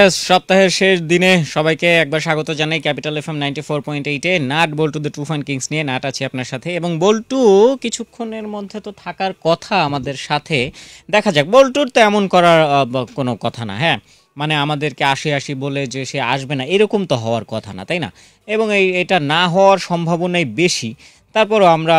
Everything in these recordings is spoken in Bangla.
এস সপ্তাহের শেষ দিনে সবাইকে একবার স্বাগত জানাই capital F M ninety four point এইটে নাট to the two fun kings নিয়ে নাট আছে আপনার সাথে এবং বল্টু কিছুক্ষণের মধ্যে তো থাকার কথা আমাদের সাথে দেখা যাক বল্টুর তো এমন করার কোনো কথা না হ্যাঁ মানে আমাদেরকে আসি আসি বলে যে সে আসবে না এরকম তো হওয়ার কথা না তাই না এবং এই এটা না হওয়ার সম্ভাবনাই বেশি তারপরও আমরা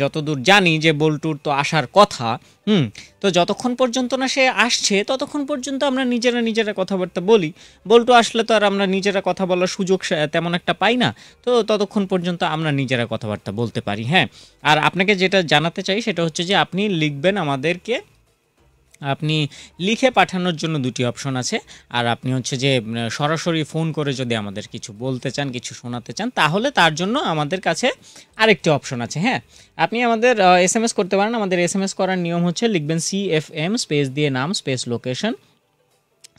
যতদূর জানি যে বল্টুর তো আসার কথা হুম তো যতক্ষণ পর্যন্ত না সে আসছে ততক্ষণ পর্যন্ত আমরা নিজেরা নিজেরা কথাবার্তা বলি বল্টু আসলে তো আর আমরা নিজেরা কথা বলার সুযোগ তেমন একটা পাই না তো ততক্ষণ পর্যন্ত আমরা নিজেরা কথাবার্তা বলতে পারি হ্যাঁ আর আপনাকে যেটা জানাতে চাই সেটা হচ্ছে যে আপনি লিখবেন আমাদেরকে আপনি লিখে পাঠানোর জন্য দুটি অপশন আছে আর আপনি হচ্ছে যে সরাসরি ফোন করে যদি আমাদের কিছু বলতে চান কিছু শোনাতে চান তাহলে তার জন্য আমাদের কাছে আরেকটি অপশন আছে হ্যাঁ আপনি আমাদের এস এম এস করতে পারেন আমাদের এস এম এস করার নিয়ম হচ্ছে লিখবেন সি এফ এম স্পেস দিয়ে নাম স্পেস লোকেশন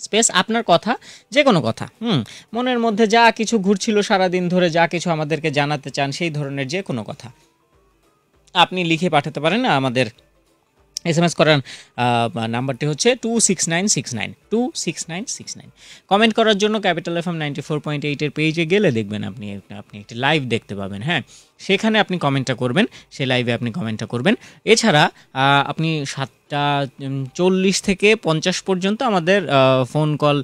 স্পেস আপনার কথা যে কোনো কথা হুম মনের মধ্যে যা কিছু ঘুরছিল সারাদিন ধরে যা কিছু আমাদেরকে জানাতে চান সেই ধরনের যে কোনো কথা আপনি লিখে পাঠাতে পারেন আমাদের এস এম এস করার নাম্বারটি হচ্ছে two six nine six nine two six nine six nine comment করার জন্য capital F M ninety four point এইটের পেজে গেলে দেখবেন আপনি আপনি একটি লাইভ দেখতে পাবেন হ্যাঁ সেখানে আপনি কমেন্টটা করবেন সে লাইভে আপনি কমেন্টটা করবেন এছাড়া আপনি সাতটা চল্লিশ থেকে পঞ্চাশ পর্যন্ত আমাদের ফোন কল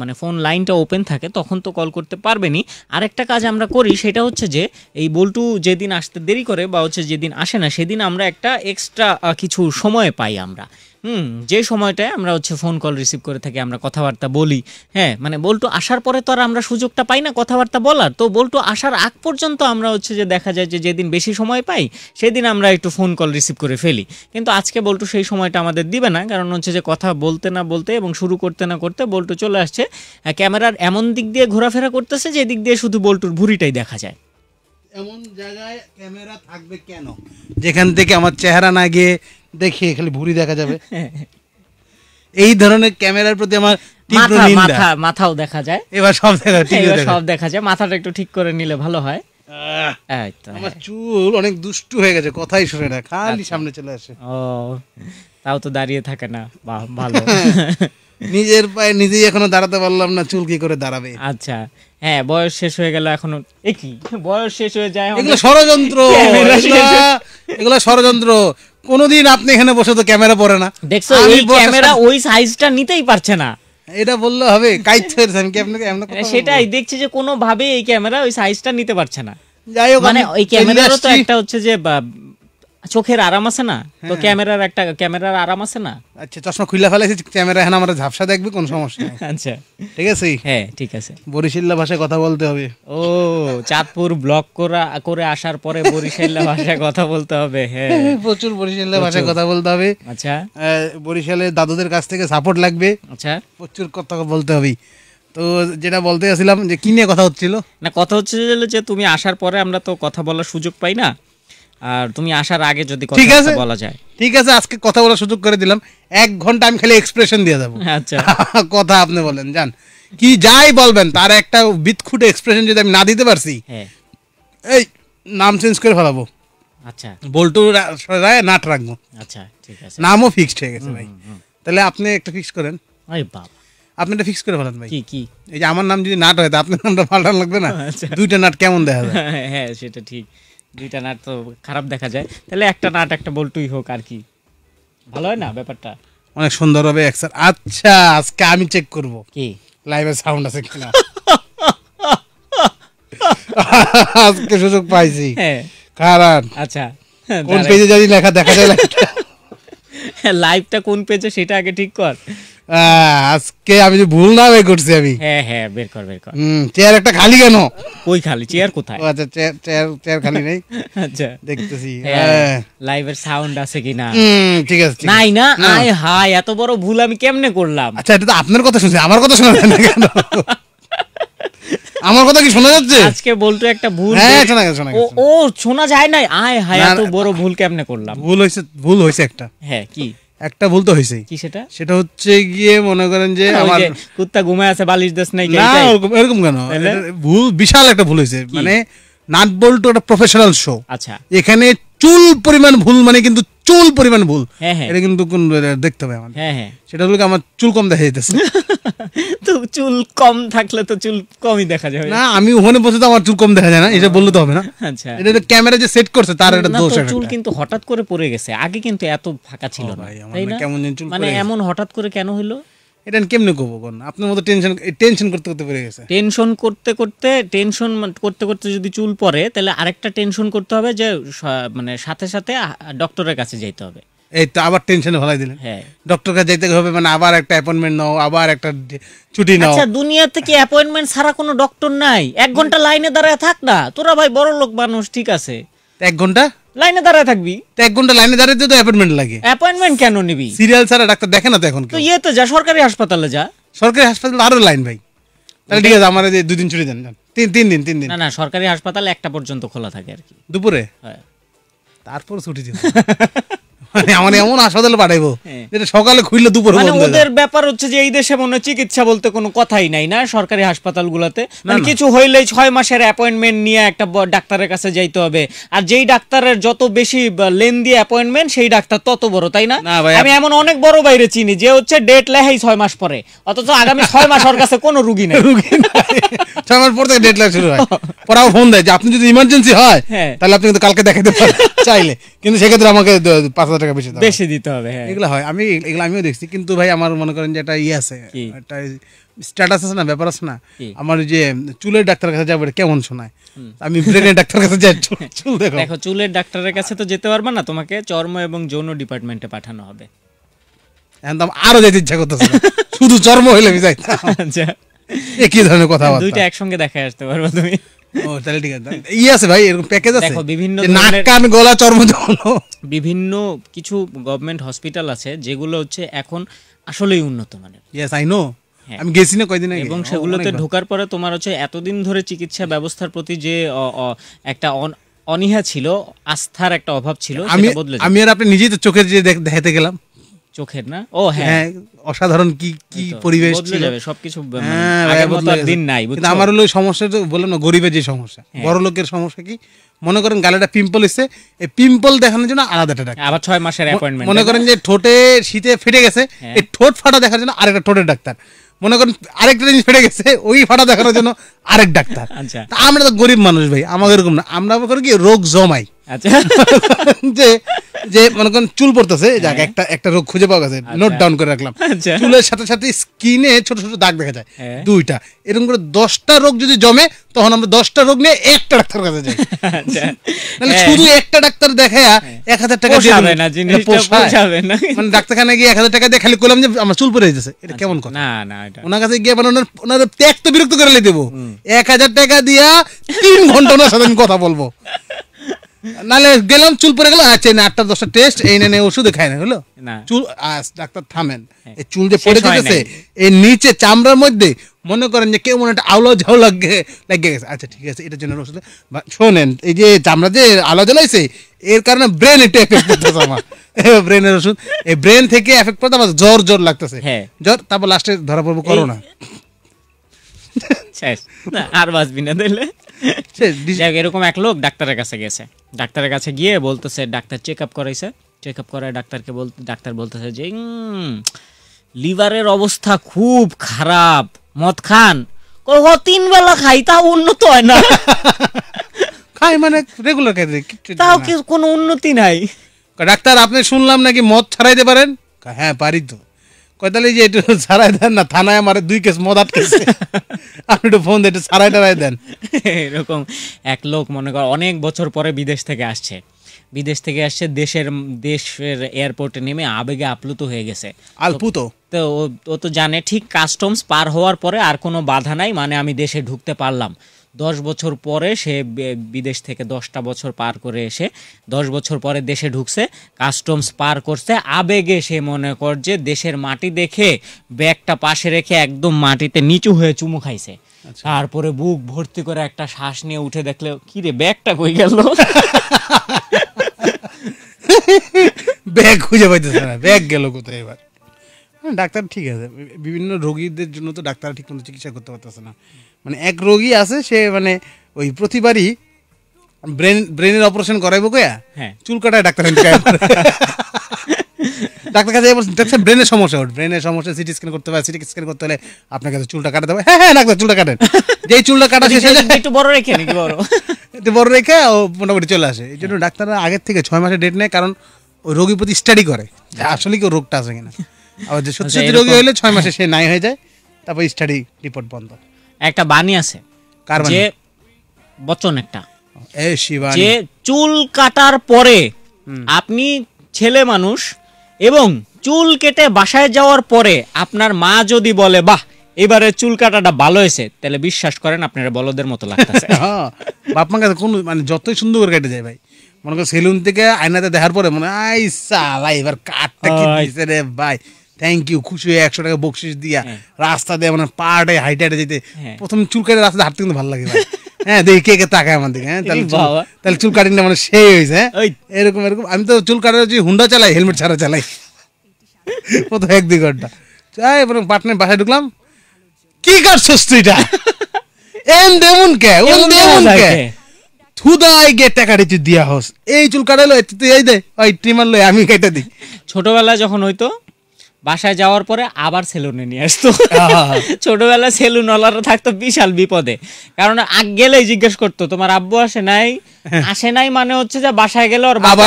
মানে ফোন লাইনটা ওপেন থাকে তখন তো কল করতে পারবেনই আরেকটা কাজ আমরা করি সেটা হচ্ছে যে এই বল্টু যেদিন আসতে দেরি করে বা হচ্ছে যেদিন আসে না সেদিন আমরা একটা এক্সট্রা কিছু সময় পাই আমরা হুম যে সময়টায় আমরা হচ্ছে ফোন কল রিসিভ করে থাকি আমরা কথাবার্তা বলি হ্যাঁ মানে বল্টু আসার পরে তো আর আমরা সুযোগটা পাই না কথাবার্তা বলার তো বল্টু আসার আগ পর্যন্ত আমরা হচ্ছে যে দেখা যায় যে যেদিন বেশি সময় পাই সেদিন আমরা একটু ফোন কল রিসিভ করে ফেলি কিন্তু আজকে বল্টু সেই সময়টা আমাদের দিবে না কারণ হচ্ছে যে কথা বলতে না বলতে এবং শুরু করতে না করতে বল্টু চলে আসছে ক্যামেরার এমন দিক দিয়ে ঘোরাফেরা করতেছে যে দিক দিয়ে শুধু বল্টুর ভুড়িটাই দেখা যায় এমন জায়গায় ক্যামেরা থাকবে কেন যেখান থেকে আমার চেহারা না গিয়ে দেখিয়ে খালি ভুরি দেখা যাবে এই ধরনের ক্যামেরার প্রতি আমার মাথা মাথাও দেখা যায় এবার সব দেখা সব দেখা যায় মাথাটা একটু ঠিক করে নিলে ভালো হয় আমার হ্যাঁ। চুল অনেক দুষ্টু হয়ে গেছে কথাই শুনে না খালি আচ্ছা। সামনে চলে আসে ও তাও তো দাঁড়িয়ে থাকে না ভালো নিজের পায়ে নিজেই এখনো দাঁড়াতে পারলাম না চুল কি করে দাঁড়াবে আচ্ছা হ্যাঁ বয়স শেষ হয়ে গেল এখনো কি বয়স শেষ হয়ে যায় এগুলো ষড়যন্ত্র এগুলো ষড়যন্ত্র কোনোদিন আপনি এখানে বসে তো ক্যামেরা পড়ে না দেখছো এই ক্যামেরা ওই সাইজটা নিতেই পারছে না এটা বললে হবে কাইট হয়েছে কি আপনাকে এমন সেটাই দেখছি যে কোনো ভাবে এই ক্যামেরা ওই সাইজটা নিতে পারছে না যাই হোক মানে ওই ক্যামেরারও তো একটা হচ্ছে যে চোখের আরাম আছে না তো হ্যাঁ, হ্যাঁ। ক্যামেরার একটা ক্যামেরার আরাম আছে না আচ্ছা চশমা খুলে ফেলেছি ক্যামেরা এখন আমরা ঝাপসা দেখবে কোন সমস্যা আচ্ছা ঠিক আছে হ্যাঁ ঠিক আছে বরিশাল্লা ভাষায় কথা বলতে হবে ও চাঁদপুর ব্লক করা করে আসার পরে বরিশাল্লা ভাষায় কথা বলতে হবে হ্যাঁ প্রচুর বরিশাল্লা ভাষায় কথা বলতে হবে আচ্ছা বরিশালের দাদুদের কাছ থেকে সাপোর্ট লাগবে আচ্ছা প্রচুর কথা বলতে হবে তো যেটা বলতে চাইছিলাম যে কি নিয়ে কথা হচ্ছিল না কথা হচ্ছিল যে তুমি আসার পরে আমরা তো কথা বলার সুযোগ পাই না আর তুমি আসার আগে যদি ঠিক আছে বলা যায় ঠিক আছে আজকে কথা বলার সুযোগ করে দিলাম এক ঘন্টা আমি খালি এক্সপ্রেশন দিয়ে দেবো আচ্ছা কথা আপনি বলেন জান কি যাই বলবেন তার একটা বিতখুটে এক্সপ্রেশন যদি আমি না দিতে পারছি হ্যাঁ। এই নাম চেঞ্জ করে ফেলাবো আচ্ছা বল্টু রায় নাট রাখবো আচ্ছা ঠিক আছে নামও ফিক্সড হয়ে গেছে ভাই তাহলে আপনি একটা ফিক্স করেন আরে বাবা আপনি এটা ফিক্স করে ফেলেন ভাই কি কি এই যে আমার নাম যদি নাট হয় তা আপনার নামটা পাল্টান লাগবে না আচ্ছা। দুইটা নাট কেমন দেখা যায় হ্যাঁ সেটা ঠিক দুইটা নাট তো খারাপ দেখা যায় তাহলে একটা নাট একটা বল্টুই হোক আর কি ভালো হয় না ব্যাপারটা অনেক সুন্দর হবে স্যার আচ্ছা আজকে আমি চেক করব কি লাইভে সাউন্ড আছে কিনা আজকে সুযোগ পাইছি হ্যাঁ। কারণ আচ্ছা কোন পেজে যদি লেখা দেখা যায় লাইভটা কোন পেজে সেটা আগে ঠিক কর আজকে আমি যে ভুল না বের করছি আমি হ্যাঁ হ্যাঁ বের কর বের কর হুম চেয়ার একটা খালি কেন কই খালি চেয়ার কোথায় আচ্ছা চেয়ার চেয়ার খালি নেই আচ্ছা দেখতেছি লাইভের হ্যাঁ, সাউন্ড আছে কিনা হুম ঠিক আছে নাই না এত বড় ভুল আমি কেমনে করলাম আচ্ছা এটা তো আপনার কথা শুনছি আমার কথা শোনা যায় না কেন আমার কথা কি শোনা যাচ্ছে আজকে বলতো একটা ভুল হ্যাঁ শোনা গেছে শোনা গেছে ও শোনা যায় নাই আয় হায় এত বড় ভুল কেমনে করলাম ভুল হইছে ভুল হইছে একটা হ্যাঁ কি একটা ভুল তো হয়েছে কি সেটা সেটা হচ্ছে গিয়ে মনে করেন যে আমার কুত্তা ঘুমায় আছে বালিশ দেশ নাই না এরকম কেন ভুল বিশাল একটা ভুল হয়েছে মানে নাট বল্টু একটা প্রফেশনাল শো আচ্ছা এখানে চুল পরিমাণ ভুল মানে কিন্তু চুল পরিমাণ ভুল হ্যাঁ, হ্যাঁ। এটা কিন্তু কোন দেখতে হবে আমাদের হ্যাঁ, সেটা হলো আমার চুল কম দেখা যেতেছে তো চুল কম থাকলে তো চুল কমই দেখা যাবে না আমি ওখানে বসে তো আমার চুল কম দেখা যায় না এটা বললে তো হবে না আচ্ছা এটা তো ক্যামেরা যে সেট করছে তার একটা দোষ আছে চুল কিন্তু হঠাৎ করে পড়ে গেছে আগে কিন্তু এত ফাঁকা ছিল না তাই না কেমন চুল মানে এমন হঠাৎ করে কেন হলো এটা কেমনি করবো কোন আপনার মতো টেনশন টেনশন করতে করতে পেরে গেছে টেনশন করতে করতে টেনশন করতে করতে যদি চুল পরে তাহলে আরেকটা টেনশন করতে হবে যে মানে সাথে সাথে ডক্টরের কাছে যেতে হবে এই তো আবার টেনশন ফলাই দিলেন হ্যাঁ ডক্টর কাছে যেতে হবে মানে আবার একটা অ্যাপয়েন্টমেন্ট নাও আবার একটা ছুটি নাও আচ্ছা দুনিয়াতে কি অ্যাপয়েন্টমেন্ট ছাড়া কোনো ডক্টর নাই এক ঘন্টা লাইনে দাঁড়ায় থাক না তোরা ভাই বড় লোক মানুষ ঠিক আছে এক ঘন্টা লাইনে দাঁড়ায় থাকবি তো এক ঘন্টা লাইনে দাঁড়াইতে তো অ্যাপয়েন্টমেন্ট লাগে অ্যাপয়েন্টমেন্ট কেন নিবি সিরিয়াল ছাড়া ডাক্তার দেখে না তো এখন তো ইয়ে তো যা সরকারি হাসপাতালে যা সরকারি হাসপাতালে আরো লাইন ভাই তাহলে ঠিক আছে আমাদের দুই দিন ছুটি দেন তিন তিন দিন তিন দিন না না সরকারি হাসপাতাল একটা পর্যন্ত খোলা থাকে আর কি দুপুরে হ্যাঁ তারপর ছুটি দিন মানে আমার এমন হাসপাতালে পাঠাইবো হ্যাঁ। যেটা সকালে খুললে দুপুরে মানে ওদের ব্যাপার হচ্ছে যে এই দেশে মনে চিকিৎসা বলতে কোনো কথাই নাই না সরকারি হাসপাতালগুলোতে মানে কিছু হইলে ছয় মাসের অ্যাপয়েন্টমেন্ট নিয়ে একটা ডাক্তারের কাছে যাইতে হবে আর যেই ডাক্তারের যত বেশি লেন্দি অ্যাপয়েন্টমেন্ট সেই ডাক্তার তত বড় তাই না আমি এমন অনেক বড় বাইরে চিনি যে হচ্ছে ডেট লেহাই ছয় মাস পরে অথচ আগামী ছয় মাস ওর কাছে কোনো রুগী নেই ছয় মাস পর থেকে ডেট শুরু হয় পরে ফোন দেয় যে আপনি যদি ইমার্জেন্সি হয় হ্যাঁ। তাহলে আপনি কিন্তু কালকে দেখাতে পারেন চাইলে কিন্তু সেক্ষেত্রে আমাকে পাঁচ হাজার টাকা বেশি বেশি দিতে হবে হ্যাঁ। এগুলো হয় আমি এগুলো আমিও দেখছি কিন্তু ভাই আমার মনে করেন যে একটা ইয়ে আছে একটা স্ট্যাটাস আছে না ব্যাপার আছে না আমার যে চুলের ডাক্তার কাছে যাবে কেমন শোনায় আমি ব্রেনের ডাক্তার কাছে যাই চুল দেখো দেখো চুলের ডাক্তারের কাছে তো যেতে পারবে না তোমাকে চর্ম এবং যৌন ডিপার্টমেন্টে পাঠানো হবে তো আরো যেতে ইচ্ছা করতেছে শুধু চর্ম হইলে আমি যাই আচ্ছা। ধরনের কথা দুইটা একসঙ্গে দেখা আসতে পারবো তুমি বিভিন্ন কিছু গভর্নমেন্ট হসপিটাল আছে যেগুলো হচ্ছে এখন আসলেই উন্নত মানের হ্যাঁ। আমি গেছি না কয়দিন এবং সেগুলোতে ঢোকার পরে তোমার হচ্ছে এতদিন ধরে চিকিৎসা ব্যবস্থার প্রতি যে একটা অনীহা ছিল আস্থার একটা অভাব ছিল আমি আমি আর আপনি নিজেই তো চোখের যে দেখাতে গেলাম চোখের না ও হ্যাঁ, হ্যাঁ অসাধারণ কি কি পরিবেশ যাবে সবকিছু হ্যাঁ, মানে দিন নাই কিন্তু আমার হলো সমস্যা তো বললাম না গরিবের যে সমস্যা হ্যাঁ। বড় লোকের সমস্যা কি মনে করেন গালেটা পিম্পল এসে এই পিম্পল দেখানোর জন্য আলাদা ডাক্তার আবার ছয় মাসের অ্যাপয়েন্টমেন্ট মনে করেন যে ঠোঁটে শীতে ফেটে গেছে এই ঠোঁট ফাটা দেখার জন্য আরেকটা ঠোঁটের ডাক্তার মনে করেন আরেকটা জিনিস ফেটে গেছে ওই ফাটা দেখানোর জন্য আরেক ডাক্তার আচ্ছা আমরা তো গরিব মানুষ ভাই আমাদের এরকম না আমরা কি রোগ জমাই আচ্ছা। যে যে মনে করেন চুল পড়তেছে যাক হ্যাঁ। একটা একটা রোগ খুঁজে পাওয়া গেছে নোট আচ্ছা। ডাউন করে রাখলাম আচ্ছা। চুলের সাথে সাথে স্কিনে ছোট ছোট দাগ দেখা যায় হ্যাঁ। দুইটা এরকম করে দশটা রোগ যদি জমে তখন আমরা দশটা রোগ নিয়ে একটা ডাক্তার কাছে যাই মানে হ্যাঁ। শুধু একটা ডাক্তার এক হাজার টাকা দিয়ে না মানে ডাক্তারখানায় গিয়ে এক হাজার টাকা দিয়ে খালি করলাম যে আমার চুল পড়ে যাচ্ছে এটা কেমন কথা না না ওনার কাছে গিয়ে মানে ওনার ত্যাগ তো বিরক্ত করে দেবো এক হাজার টাকা দিয়া তিন ঘন্টা ওনার সাথে আমি কথা বলবো নালে গেলাম চুল পরে গেল আচ্ছা না আটটা দশটা টেস্ট এই নেনে ওষুধ খাই না হলো চুল ডাক্তার থামেন হ্যাঁ। এই চুল যে পড়ে গেছে এই নিচে চামড়ার মধ্যে মনে করেন যে কেউ মনে একটা আলো ঝাউ লাগে লেগে গেছে আচ্ছা ঠিক আছে এটার জন্য ওষুধ শোনেন এই যে চামড়া যে আলো জ্বলাইছে এর কারণে ব্রেন এটা এফেক্ট করতেছে আমার ব্রেনের ওষুধ এই ব্রেন থেকে এফেক্ট পড়তে আমার জ্বর জ্বর লাগতেছে হ্যাঁ। জ্বর তারপর লাস্টে ধরা পড়বো করোনা শেষ আর বাঁচবি না তাইলে এরকম এক লোক ডাক্তারের কাছে গেছে ডাক্তারের কাছে গিয়ে বলতেছে ডাক্তার চেক আপ করাইছে চেক আপ করায় ডাক্তারকে বলতে ডাক্তার বলতেছে যে লিভারের অবস্থা খুব খারাপ মদ খান কো তিন বেলা খাই তা উন্নত হয় না খাই মানে রেগুলার খাই তাও কি কোনো উন্নতি নাই ডাক্তার আপনি শুনলাম নাকি মদ ছাড়াইতে পারেন হ্যাঁ পারি তো কয়তালে যে একটু সারাই দেন না থানায় আমার দুই কেস মদ আটকেছে আপনি একটু ফোন দেন একটু সারাই টারাই দেন এরকম এক লোক মনে কর অনেক বছর পরে বিদেশ থেকে আসছে বিদেশ থেকে আসছে দেশের দেশের এয়ারপোর্টে নেমে আবেগে আপ্লুত হয়ে গেছে আলপুত তো ও তো জানে ঠিক কাস্টমস পার হওয়ার পরে আর কোনো বাধা নাই মানে আমি দেশে ঢুকতে পারলাম দশ বছর পরে সে বিদেশ থেকে দশটা বছর পার করে এসে দশ বছর পরে দেশে ঢুকছে কাস্টমস পার করছে আবেগে সে মনে কর যে দেশের মাটি দেখে ব্যাগটা পাশে রেখে একদম মাটিতে নিচু হয়ে চুমু খাইছে আচ্ছা। তারপরে বুক ভর্তি করে একটা শ্বাস নিয়ে উঠে দেখলে কি রে ব্যাগটা কই গেল ব্যাগ খুঁজে পাইতেছে না ব্যাগ গেল কোথায় এবার ডাক্তার ঠিক আছে বিভিন্ন রোগীদের জন্য তো ডাক্তার ঠিক মতো চিকিৎসা করতে পারতেছে না মানে এক রোগী আছে সে মানে ওই প্রতিবারই ব্রেন ব্রেনের অপারেশন করাইবো কয়া হ্যাঁ চুল কাটায় ডাক্তার ডাক্তার কাছে ডাক্তার ব্রেনের সমস্যা ওঠ ব্রেনের সমস্যা সিটি স্ক্যান করতে হবে সিটি স্ক্যান করতে হলে আপনার কাছে চুলটা কাটাতে হবে হ্যাঁ হ্যাঁ ডাক্তার চুলটা কাটেন যেই চুলটা কাটা শেষ একটু বড় রেখে নাকি বড় একটু বড় রেখে ও মোটামুটি চলে আসে এই জন্য ডাক্তাররা আগের থেকে ছয় মাসের ডেট নেয় কারণ ওই রোগীর প্রতি স্টাডি করে যে আসলে কেউ রোগটা আছে কিনা আবার যে সত্যি আচ্ছা, সত্যি রোগী হলে ছয় মাসে সে নাই হয়ে যায় তারপর স্টাডি রিপোর্ট বন্ধ একটা বাণী আছে যে বচন একটা যে চুল কাটার পরে আপনি ছেলে মানুষ এবং চুল কেটে বাসায় যাওয়ার পরে আপনার মা যদি বলে বাহ এবারে চুল কাটাটা ভালো হয়েছে তাহলে বিশ্বাস করেন আপনার বলদের মতো লাগতেছে আপনার হ্যাঁ, কাছে কোন মানে যতই সুন্দর করে কেটে যায় ভাই মনে করো সেলুন থেকে আয়নাতে দেখার পরে মনে হয় সালা এবার কাটটা কি রে ভাই থ্যাংক ইউ খুশি হয়ে একশো টাকা বকশিস দিয়া হ্যাঁ। রাস্তা দিয়ে মানে পাহাড়ে হাইটে হাইটে যেতে হ্যাঁ। প্রথম চুল কেটে রাস্তা হাঁটতে কিন্তু ভালো লাগে হ্যাঁ দেখি কে কে তাকায় আমার দিকে হ্যাঁ তাহলে চুল কাটিং মানে সেই হয়েছে হ্যাঁ। এরকম এরকম আমি তো চুল কাটার যে হুন্ডা চালাই হেলমেট ছাড়া চালাই প্রথম এক দুই ঘন্টা চাই এবং পাটনায় বাসায় ঢুকলাম কি কার তুই এটা এম দেমন কে ওম দেমুন কে থুদাই গে টাকা দিতে দিয়া হস এই চুল কাটালো তুই এই দে ওই ট্রিমার লই আমি কেটে দিই ছোটবেলায় যখন হইতো বাসায় যাওয়ার পরে আবার সেলুনে নিয়ে আসতো ছোটবেলা সেলুন ওলারা থাকতো বিশাল বিপদে কারণ আগ গেলেই জিজ্ঞেস করতো তোমার আব্বু আসে নাই আসে নাই মানে হচ্ছে যে বাসায় গেলে ওর বাবা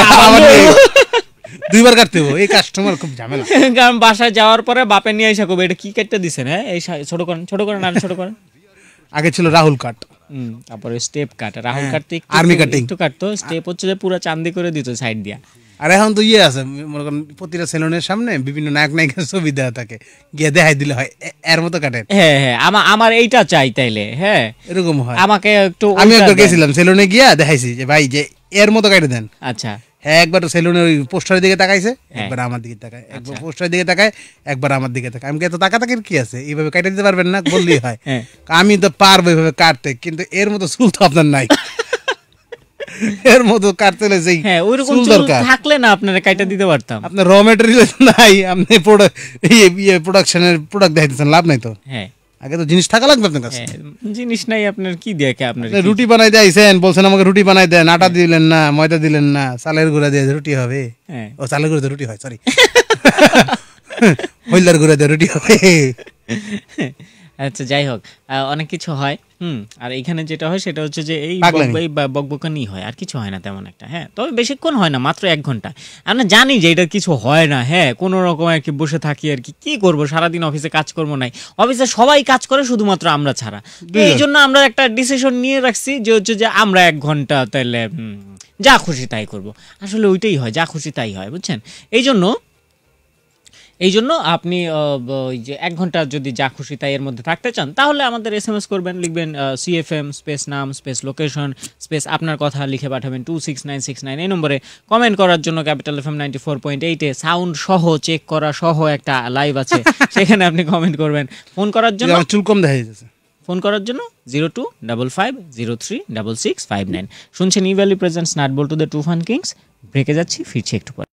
দুইবার কাটতে হবে এই কাস্টমার খুব ঝামেলা কারণ বাসায় যাওয়ার পরে বাপে নিয়ে এসে এটা কি কাটতে দিছেন হ্যাঁ এই ছোট করেন ছোট করেন আর ছোট করেন আগে ছিল রাহুল কাট তারপরে স্টেপ কাট রাহুল হ্যাঁ, কাট আর্মি কাটিং একটু কাটতো স্টেপ হচ্ছে যে পুরো চান্দি করে দিত সাইড দিয়া আর এখন তো ইয়ে আছে মনে করেন প্রতিটা সেলুনের সামনে বিভিন্ন নায়ক নায়িকার ছবি দেওয়া থাকে গিয়ে দেখাই দিলে হয় এর মতো কাটে হ্যাঁ হ্যাঁ আমার আমার এইটা চাই তাইলে হ্যাঁ এরকম হয় আমাকে একটু আমি একবার গেছিলাম সেলুনে গিয়া দেখাইছি যে ভাই যে এর মতো কাটে দেন আচ্ছা হ্যাঁ একবার সেলুনের ওই পোস্টারের দিকে তাকাইছে হ্যাঁ। একবার আমার দিকে তাকায় একবার আচ্ছা। পোস্টারের দিকে তাকায় একবার আমার দিকে তাকায় আমি তো তাকা তাকির কি আছে এইভাবে কাটে দিতে পারবেন না বললেই হয় হ্যাঁ। আমি তো পারবো এইভাবে কাটতে কিন্তু এর মতো চুল তো আপনার নাই এর মতো কাটতেলে যেই হ্যাঁ ওইরকম চুল থাকলে না আপনারা কাইটা দিতে পারতাম আপনি র ম্যাটেরিয়াল নাই আপনি প্রোডাক্ট এই প্রোডাকশনের প্রোডাক্ট দেখাইতেছেন লাভ নাই তো হ্যাঁ আগে তো জিনিস থাকা লাগবে আপনার কাছে হ্যাঁ, জিনিস নাই আপনার কি দিয়ে আপনার রুটি বানাই দেয়ছেন বলছেন আমাকে রুটি বানাই দেন আটা হ্যাঁ। দিলেন না ময়দা দিলেন না চালের গুঁড়া দিয়ে রুটি হবে হ্যাঁ। ও চালের গুঁড়া দিয়ে রুটি হয় সরি হইলার গুঁড়া দিয়ে রুটি হবে আচ্ছা যাই হোক অনেক কিছু হয় হুম আর এখানে যেটা হয় সেটা হচ্ছে যে এই বকবকানি হয় আর কিছু হয় না তেমন একটা হ্যাঁ তবে বেশিক্ষণ হয় না মাত্র এক ঘন্টা আমরা জানি যে এটা কিছু হয় না হ্যাঁ কোনো রকম আর কি বসে থাকি আর কি কি করবো সারাদিন অফিসে কাজ করবো নাই অফিসে সবাই কাজ করে শুধুমাত্র আমরা ছাড়া এই জন্য আমরা একটা ডিসিশন নিয়ে রাখছি যে হচ্ছে যে আমরা এক ঘন্টা তাহলে যা খুশি তাই করব আসলে ওইটাই হয় যা খুশি তাই হয় বুঝছেন এই জন্য এই জন্য আপনি ওই যে এক ঘন্টা যদি যা খুশি তাই এর মধ্যে থাকতে চান তাহলে আমাদের এস এম এস করবেন লিখবেন সিএফএম স্পেস নাম স্পেস লোকেশন স্পেস আপনার কথা লিখে পাঠাবেন two six nine six nine এই নম্বরে কমেন্ট করার জন্য capital F M ninety four point এইটে সাউন্ড সহ চেক করা সহ একটা লাইভ আছে সেখানে আপনি কমেন্ট করবেন ফোন করার জন্য চুল কম দেখা যাচ্ছে ফোন করার জন্য zero two double five zero three double six five nine শুনছেন ইভ্যালি প্রেজেন্ট নাট বল টু দ্য টু ফান কিংস ব্রেকে যাচ্ছি ফিরছি একটু পর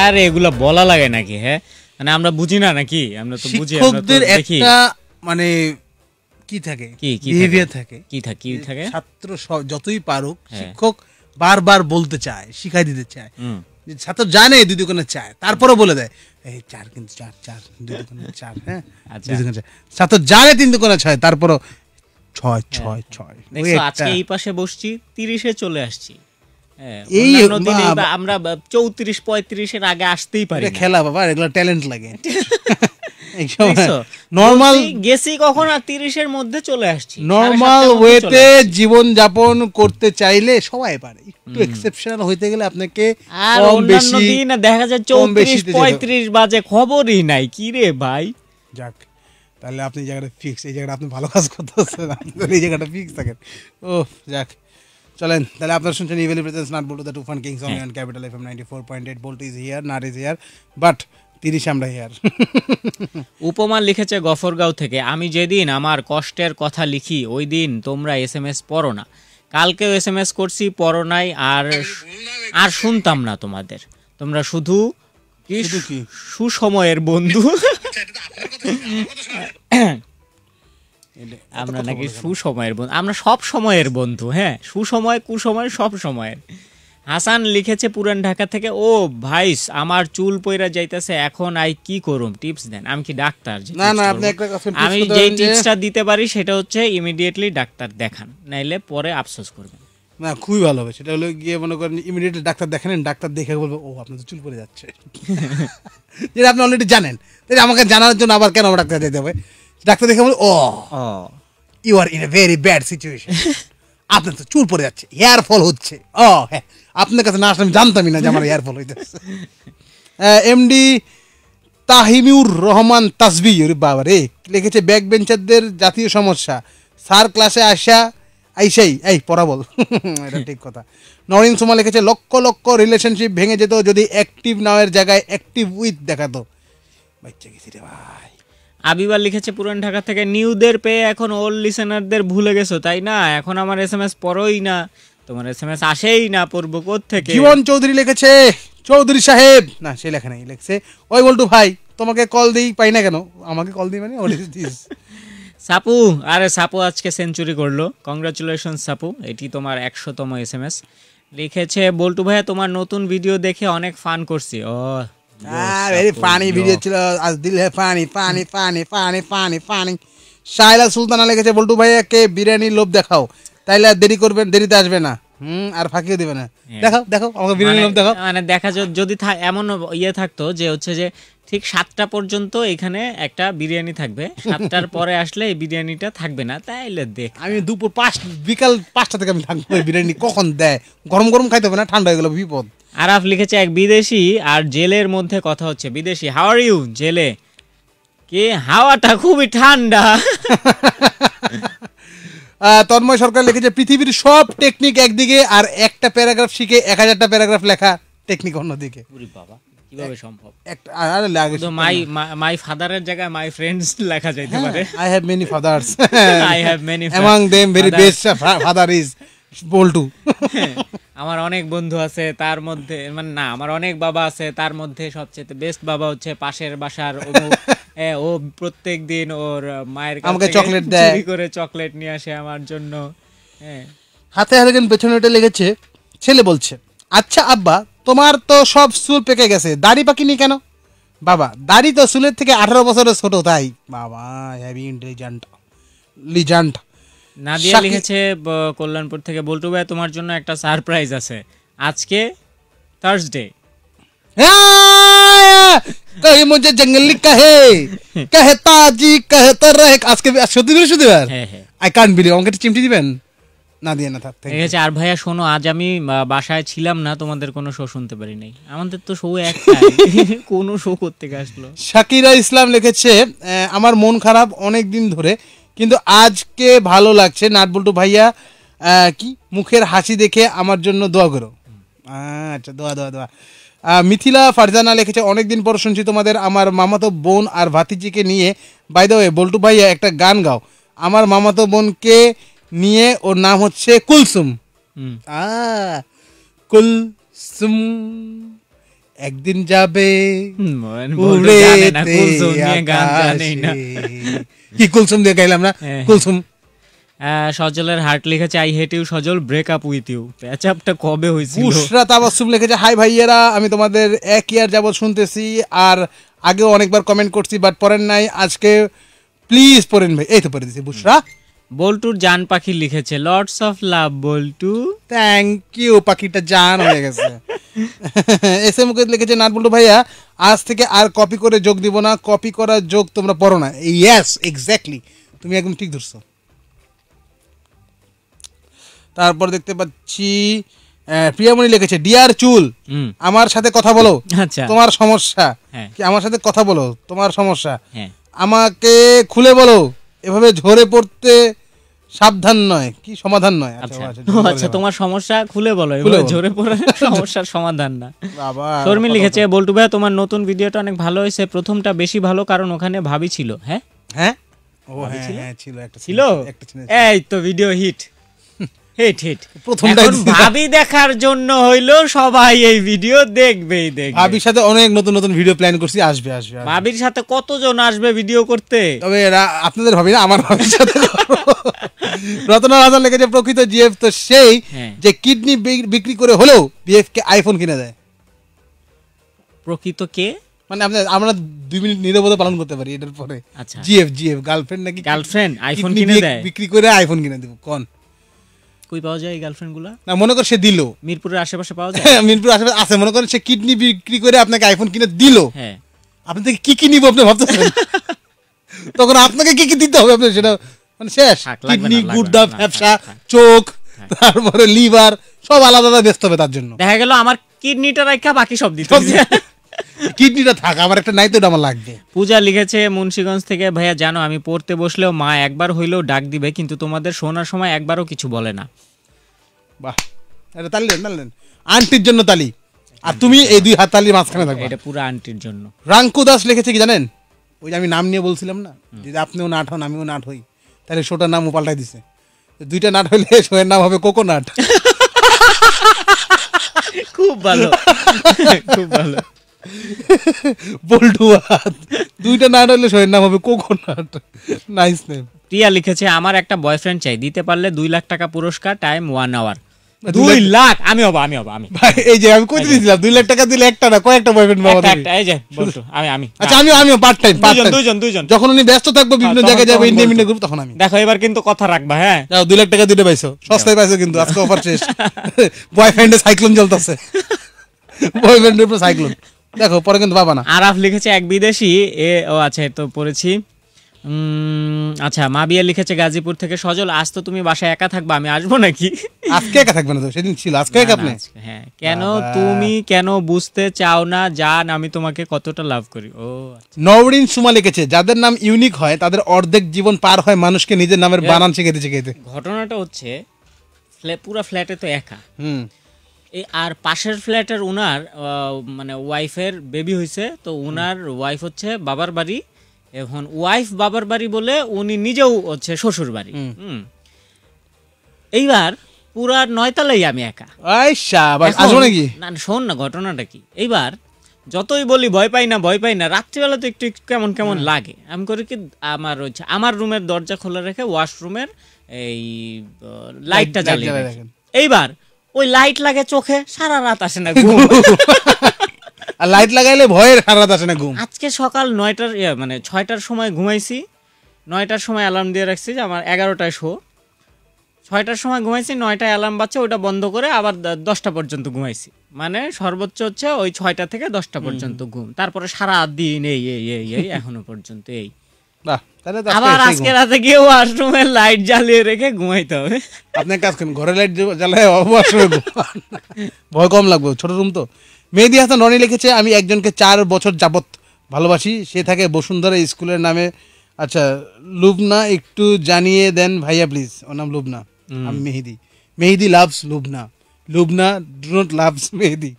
আর এগুলা বলা লাগে নাকি হ্যাঁ মানে আমরা বুঝি না নাকি আমরা তো বুঝি মানে কি থাকে কি কি থাকে কি থাকে কি থাকে ছাত্র যতই পারুক হ্যাঁ। শিক্ষক বারবার বলতে চায় শিখাই দিতে চায় ছাত্র জানে দুই দোকানে চায় তারপরে বলে দেয় এই চার কিন্তু চার চার দুই দোকানে চার হ্যাঁ আচ্ছা। দুই চার ছাত্র জানে তিন দোকানে ছয় তারপরও ছয় ছয় হ্যাঁ। ছয় আজকে এই পাশে বসছি তিরিশে চলে আসছি হ্যাঁ, এই আমরা চৌত্রিশ পঁয়ত্রিশের আগে আসতেই পারি খেলা বাবা এগুলো ট্যালেন্ট লাগে নর্মাল গেছি কখন আর তিরিশের মধ্যে চলে আসছি নর্মাল ওয়েতে জীবন যাপন করতে চাইলে সবাই পারে একটু এক্সেপশনাল হইতে গেলে আপনাকে আর বেশি না দেখা যায় চৌত্রিশ পঁয়ত্রিশ বাজে খবরই নাই কি রে ভাই যাক তাহলে আপনি জায়গাটা ফিক্স এই জায়গাটা আপনি ভালো কাজ করতেছেন এই জায়গাটা ফিক্স থাকেন ও যাক চলেন তাহলে আপনার শুনছেন ইভেলি প্রেজেন্স নাট বলতে the Tufan kings on capital F M ninety four point eight বলটু ইজ হিয়ার নাট ইজ হিয়ার বাট তিরিশ আমরা হিয়ার উপমা লিখেছে গফরগাঁও থেকে আমি যেদিন আমার কষ্টের কথা লিখি ওই দিন তোমরা এস এম এস পড়ো না কালকেও এস এম এস করছি পড়ো নাই আর আর শুনতাম না তোমাদের তোমরা শুধু সুসময়ের বন্ধু আচ্ছা, আমরা নাকি সুসময়ের বন্ধু আমরা সব সময়ের বন্ধু হ্যাঁ সুসময় কুসময় সব সময়ের হাসান লিখেছে পুরান ঢাকা থেকে ও ভাইস আমার চুল পয়রা যাইতেছে এখন আই কি করুম টিপস দেন আমি কি ডাক্তার না না আপনি একটা আমি যে টিপসটা দিতে পারি সেটা হচ্ছে ইমিডিয়েটলি ডাক্তার দেখান নাইলে পরে আফসোস করবেন না খুবই ভালো হবে সেটা হলো গিয়ে মনে করেন ইমিডিয়েটলি ডাক্তার দেখেন ডাক্তার দেখে বলবো ও আপনার চুল পড়ে যাচ্ছে যেটা আপনি অলরেডি জানেন তাই আমাকে জানার জন্য আবার কেন ডাক্তার যেতে হবে ডাক্তার দেখে বলে oh you are in a very bad situation আপনার তো চুল পড়ে যাচ্ছে হেয়ার ফল হচ্ছে ও হ্যাঁ আপনার কাছে না আসলে আমি জানতামই না যে আমার হেয়ার ফল হইতে এমডি তাহিমিউর রহমান তাসবি বাবা রে লিখেছে ব্যাক বেঞ্চারদের জাতীয় সমস্যা স্যার ক্লাসে আসা আইসাই এই পড়া বল এটা ঠিক কথা নরিন সুমা লিখেছে লক্ষ লক্ষ রিলেশনশিপ ভেঙে যেত যদি অ্যাক্টিভ নাওয়ের জায়গায় অ্যাক্টিভ উইথ দেখাতো বাচ্চা গেছি রে ভাই আবিবার লিখেছে পুরান ঢাকা থেকে নিউদের পেয়ে এখন ওল্ড লিসেনারদের ভুলে গেছো তাই না এখন আমার এস এম এস পড়োই না তোমার এস এম এস আসেই না পড়বো কোথেকে জীবন চৌধুরী লিখেছে চৌধুরী সাহেব না সে লেখা নাই লিখছে ওই বল্টু ভাই তোমাকে কল দিই পাই না কেন আমাকে কল দিই মানে সাপু আরে সাপু আজকে সেঞ্চুরি করলো কংগ্রাচুলেশন সাপু এটি তোমার একশোতম এস এম এস লিখেছে বল্টু ভাইয়া তোমার নতুন ভিডিও দেখে অনেক ফান করছি ও Ah, ছিল আজ সুলতানা লিখেছে বল্টু ভাইয়া কে বিরিয়ানির লোভ দেখাও তাইলে দেরি করবেন দেরিতে আসবে না আর ফাঁকিও দিবে না দেখো হ্যাঁ। দেখো আমাকে বিরিয়ানি মানে- দেখো মানে দেখা যদি এমন ইয়ে থাকতো যে হচ্ছে যে ঠিক সাতটা পর্যন্ত এখানে একটা বিরিয়ানি থাকবে সাতটার পরে আসলে এই বিরিয়ানিটা থাকবে না তাইলে দেখ আমি দুপুর পাঁচ বিকাল পাঁচটা থেকে আমি থাকবো বিরিয়ানি কখন দেয় গরম গরম খাইতে হবে না ঠান্ডা হয়ে গেল বিপদ আরাফ লিখেছে এক বিদেশি আর জেলের মধ্যে কথা হচ্ছে বিদেশি হাউ আর ইউ জেলে কে হাওয়াটা খুবই ঠান্ডা তন্ময় সরকার লিখেছে পৃথিবীর সব টেকনিক একদিকে আর একটা প্যারাগ্রাফ শিখে এক হাজারটা প্যারাগ্রাফ লেখা টেকনিক অন্যদিকে মাই মাই ফাদারের জায়গায় মাই ফ্রেন্ডস লেখা যাইতে হ্যাঁ, পারে I fathers many best father is আমার অনেক বন্ধু আছে তার মধ্যে মানে না আমার অনেক বাবা আছে তার মধ্যে সবচেয়ে বেস্ট বাবা হচ্ছে পাশের বাসার হ্যাঁ ও প্রত্যেক দিন ওর মায়ের আমাকে চকলেট দেয় করে চকলেট নিয়ে আসে আমার জন্য হ্যাঁ হাতে হারিকেন পেছনে ওটা লেগেছে ছেলে বলছে আচ্ছা আব্বা তোমার তো সব চুল পেকে গেছে দাড়ি নি কেন বাবা দাড়ি তো চুলের থেকে আঠারো বছরের ছোট তাই বাবা হ্যাভি ইন্টেলিজেন্ট লিজেন্ট নাদিয়া লিখেছে কল্যাণপুর থেকে বল্টু ভাই তোমার জন্য একটা সারপ্রাইজ আছে আজকে থার্সডে কই মুঝে জঙ্গলি কহে কহে তাজি কহে কহতা রে আজকে সত্যি করে শুধু আই কান্ট বিলিভ আমাকে একটা চিমটি দিবেন না দিয়ে না থাক ঠিক আছে আর ভাইয়া শোনো আজ আমি বাসায় ছিলাম না তোমাদের কোনো শো শুনতে পারি নাই আমাদের তো শো একটাই কোনো শো করতে আসলো শাকিরা ইসলাম লিখেছে আমার মন খারাপ অনেক দিন ধরে কিন্তু আজকে ভালো লাগছে নাটবল্টু ভাইয়া কি মুখের হাসি দেখে আমার জন্য দোয়া করো আচ্ছা দোয়া দোয়া দোয়া মিথিলা ফারজানা লিখেছে অনেকদিন পর শুনছি তোমাদের আমার মামাতো বোন আর ভাতিজিকে নিয়ে বাই দ্য ওয়ে বল্টু ভাইয়া একটা গান গাও আমার মামাতো বোনকে নিয়ে ওর নাম হচ্ছে কুলসুম কুলসুম একদিন যাবে কি কুলসুম দিয়ে গাইলাম না হ্যাঁ। কুলসুম সজলের হার্ট লিখেছে I hate you Sajal break up with you প্যাচ আপটা কবে হয়েছিল উশরা তাবাসসুম লিখেছে হাই ভাইয়েরা আমি তোমাদের এক ইয়ার যাবত শুনতেছি আর আগেও অনেকবার কমেন্ট করছি বাট পড়েন নাই আজকে প্লিজ পড়েন ভাই এই তো পড়ে দিছি বুশরা বল্টুর জান পাখি লিখেছে lords of love Boltu thank you পাখিটা জান হয়ে গেছে এস এম মুকেশ লিখেছে নাট বল্টু ভাইয়া আজ থেকে আর কপি করে যোগ দিব না কপি করার যোগ তোমরা পড়ো না ইয়েস এক্স্যাক্টলি তুমি একদম ঠিক ধরছো তারপর দেখতে পাচ্ছি প্রিয়ামণি লিখেছে ডিয়ার চুল আমার সাথে কথা বলো আচ্ছা। তোমার সমস্যা হ্যাঁ। কি আমার সাথে কথা বলো তোমার সমস্যা হ্যাঁ। আমাকে খুলে বলো এভাবে ঝরে পড়তে সাবধান নয় কি সমাধান নয় আচ্ছা, আচ্ছা।, আচ্ছা তোমার সমস্যা খুলে বলো ঝরে পড়ে সমস্যার সমাধান না শর্মিন লিখেছে বলটু ভাই তোমার নতুন ভিডিওটা অনেক ভালো হয়েছে প্রথমটা বেশি ভালো কারণ ওখানে ভাবি ছিল হ্যাঁ হ্যাঁ, হ্যাঁ ছিল একটা ছিল এই তো ভিডিও হিট হিট হিট ভাবি দেখার জন্য হইলো সবাই এই ভিডিও দেখবেই দেখবে ভাবির সাথে অনেক নতুন নতুন ভিডিও প্ল্যান করছি আসবে আসবে ভাবির সাথে কতজন আসবে ভিডিও করতে তবে আপনাদের ভাবি না আমার ভাবির সাথে রাজা প্রকৃত জিএফ তো সেই হ্যাঁ। যে কিডনি বিক্রি করে হলেও বিএফ কে আইফোন কিনে দেয় প্রকৃত কে মানে আপনি আমরা দুই মিনিট নিরবধে পালন করতে পারি এটার পরে আচ্ছা জিএফ জিএফ গার্লফ্রেন্ড নাকি গার্লফ্রেন্ড আইফোন কিনে দেয় বিক্রি করে আইফোন কিনে দেবো কোন কই পাওয়া যায় এই না মনে সে দিল মিরপুরের আশেপাশে পাওয়া যায় হ্যাঁ, মিরপুর আশেপাশে আছে মনে করেন সে কিডনি বিক্রি করে আপনাকে আইফোন কিনে দিল হ্যাঁ আপনি থেকে কি কি নিব আপনি ভাবতেছেন তখন আপনাকে কি কি দিতে হবে আপনি সেটা মানে শেষ কিডনি গুড়দা ফ্যাপসা চোখ হ্যাঁ। তারপরে লিভার সব আলাদা আলাদা ব্যস্ত হবে তার জন্য দেখা গেল আমার কিডনিটা রাখা বাকি সব দিতে কিডনিটা থাক আমার একটা নাই তো আমার লাগবে পূজা লিখেছে মুন্সিগঞ্জ থেকে ভাইয়া জানো আমি পড়তে বসলেও মা একবার হইলেও ডাক দিবে কিন্তু তোমাদের শোনার সময় একবারও কিছু বলে না বাহ এটা তালি আন্টির জন্য তালি আর তুমি এই দুই হাত তালির মাঝখানে থাকবে এটা পুরো আন্টির জন্য রাঙ্কু দাস লিখেছে কি জানেন ওই যে আমি নাম নিয়ে বলছিলাম না যদি আপনিও নাট হন আমিও নাট হই তাহলে শোটার নামও পাল্টাই দিছে দুইটা নাট হইলে শোয়ের নাম হবে কোকোনাট খুব ভালো খুব ভালো বল্ডুয়াত দুইটা না হলে নাম হবে কোকোনাট নাইস নেম প্রিয়া লিখেছে আমার একটা বয়ফ্রেন্ড চাই দিতে পারলে দুই লাখ টাকা পুরস্কার টাইম ওয়ান আওয়ার দুই লাখ আমি হবো আমি হবো আমি এই যে আমি দিয়েছিলাম দুই লাখ টাকা দিলে একটা না কয়েকটা বয়ফ্রেন্ড বাবা এই যে আমি আমি আচ্ছা আমি পার্ট টাইম দুইজন দুইজন দুইজন যখন উনি ব্যস্ত থাকবো বিভিন্ন জায়গায় যাবো ইন্ডিয়া মিন্ডিয়া গ্রুপ তখন আমি দেখো এবার কিন্তু কথা রাখবা হ্যাঁ যাও দুই লাখ টাকা দিতে পাইছো সস্তায় পাইছো কিন্তু আজকে অফার শেষ বয়ফ্রেন্ডে সাইক্লোন চলতেছে বয়ফ্রেন্ডের উপর সাইক্লোন দেখো পরে কিন্তু পাবা না আরাফ লিখেছে এক বিদেশি এ ও আচ্ছা তো পড়েছি আচ্ছা মাবিয়া লিখেছে গাজীপুর থেকে সজল আজ তো তুমি বাসায় একা থাকবা আমি আসবো নাকি আজকে একা থাকবে না তো সেদিন ছিল আজকে একা হ্যাঁ কেন তুমি কেন বুঝতে চাও না জান আমি তোমাকে কতটা লাভ করি ও আচ্ছা। নওরিন সুমা লিখেছে যাদের নাম ইউনিক হয় তাদের অর্ধেক জীবন পার হয় মানুষকে নিজের নামের বানান শিখাতে শিখাতে ঘটনাটা হচ্ছে পুরো ফ্ল্যাটে তো একা হুম আর পাশের ফ্ল্যাটের ওনার মানে ওয়াইফের বেবি হয়েছে তো ওনার ওয়াইফ হচ্ছে বাবার বাড়ি এখন ওয়াইফ বাবার বাড়ি বলে উনি নিজেও হচ্ছে শ্বশুর বাড়ি এইবার পুরা নয়তালাই আমি একা না শোন না ঘটনাটা কি এইবার যতই বলি ভয় পাই না ভয় পাই না রাত্রিবেলা তো একটু কেমন কেমন লাগে আমি করি কি আমার হচ্ছে আমার রুমের দরজা খোলা রেখে ওয়াশরুমের এই লাইটটা জ্বালিয়ে এইবার ওই লাইট লাগে চোখে সারা রাত আসে না ঘুম আর লাইট লাগাইলে ভয়ের সারা রাত আসে না ঘুম আজকে সকাল নয়টার মানে ছয়টার সময় ঘুমাইছি নয়টার সময় অ্যালার্ম দিয়ে রাখছি যে আমার এগারোটায় শো ছয়টার সময় ঘুমাইছি নয়টায় অ্যালার্ম বাজছে ওটা বন্ধ করে আবার দশটা পর্যন্ত ঘুমাইছি মানে সর্বোচ্চ হচ্ছে ওই ছয়টা থেকে দশটা পর্যন্ত ঘুম তারপরে সারা দিন এই এই এই এই এখনো পর্যন্ত এই আবার আজকে রাতে ওয়াশরুমের লাইট জ্বালিয়ে রেখে ঘুমাইতে হবে আপনি কাজ করেন লাইট জ্বালায় ওয়াশরুমে ভয় কম লাগবে ছোট রুম তো মেহেদি হাসান রনি লিখেছে আমি একজনকে চার বছর যাবত ভালোবাসি সে থাকে বসুন্ধরা স্কুলের নামে আচ্ছা লুবনা একটু জানিয়ে দেন ভাইয়া প্লিজ ওর নাম লুবনা আমি Mehedi Mehedi loves Lubna Lubna do not loves Mehedi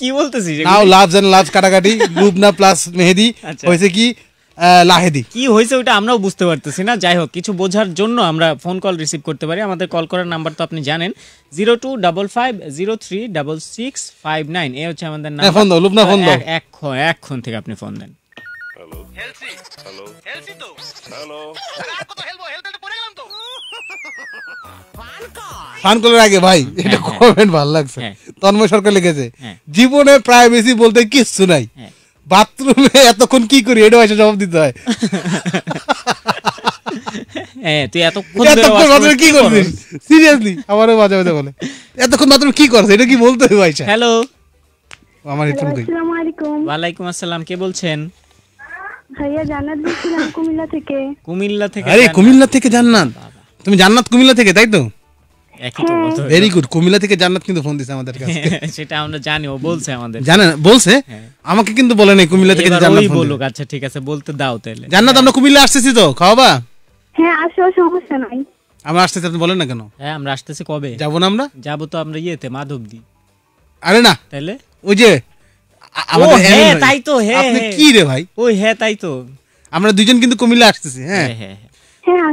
কি বলতেছি নাও লাভস এন্ড লাভস কাটাকাটি লুবনা প্লাস মেহেদি আচ্ছা। হয়েছে কি লাহেদি কি হয়েছে ওইটা আমরাও বুঝতে পারতেছি না যাই হোক কিছু বোঝার জন্য আমরা ফোন কল রিসিভ করতে পারি আমাদের কল করার নাম্বার তো আপনি জানেন zero two double five zero three double six five nine এ হচ্ছে আমাদের নাম ফোন দাও ফোন দাও এক্ষণ এক্ষণ থেকে আপনি ফোন দেন আগে ভাই হ্যাঁ, এটা কমেন্ট হ্যাঁ। লাগছে হ্যাঁ। তন্ময় সরকার লিখেছে জীবনে প্রাইভেসি বলতে কিচ্ছু নাই বাথরুমে এতক্ষণ কি করি এটা এসে জবাব দিতে হয় কি এটা কি বলতে হ্যালো আসসালাম কে বলছেন কুমিল্লা কুমিল্লা থেকে তুমি জান্নাত কুমিল্লা থেকে তাই তো ভেরি গুড কুমিল্লা থেকে জান্নাত কিন্তু ফোন দিছে আমাদের কাছে সেটা আমরা জানি ও বলছে আমাদের জানেন বলছে হ্যাঁ। আমাকে কিন্তু বলে নাই কুমিল্লা থেকে জান্নাত ফোন বলুক আচ্ছা ঠিক আছে বলতে দাও তাহলে জান্নাত আমরা কুমিল্লা আসতেছি তো খাওয়াবা হ্যাঁ আসো সমস্যা নাই আমরা আসতেছি আপনি বলেন না কেন হ্যাঁ আমরা আসতেছি কবে যাব না আমরা যাব তো আমরা ইয়েতে মাধবদি আরে না তাহলে ওই যে আমাদের হ্যাঁ, হ্যাঁ তাই তো হ্যাঁ আপনি হ্যাঁ। কি রে ভাই ওই হ্যাঁ তাই তো আমরা দুজন কিন্তু কুমিল্লা আসতেছি হ্যাঁ হ্যাঁ হ্যাঁ,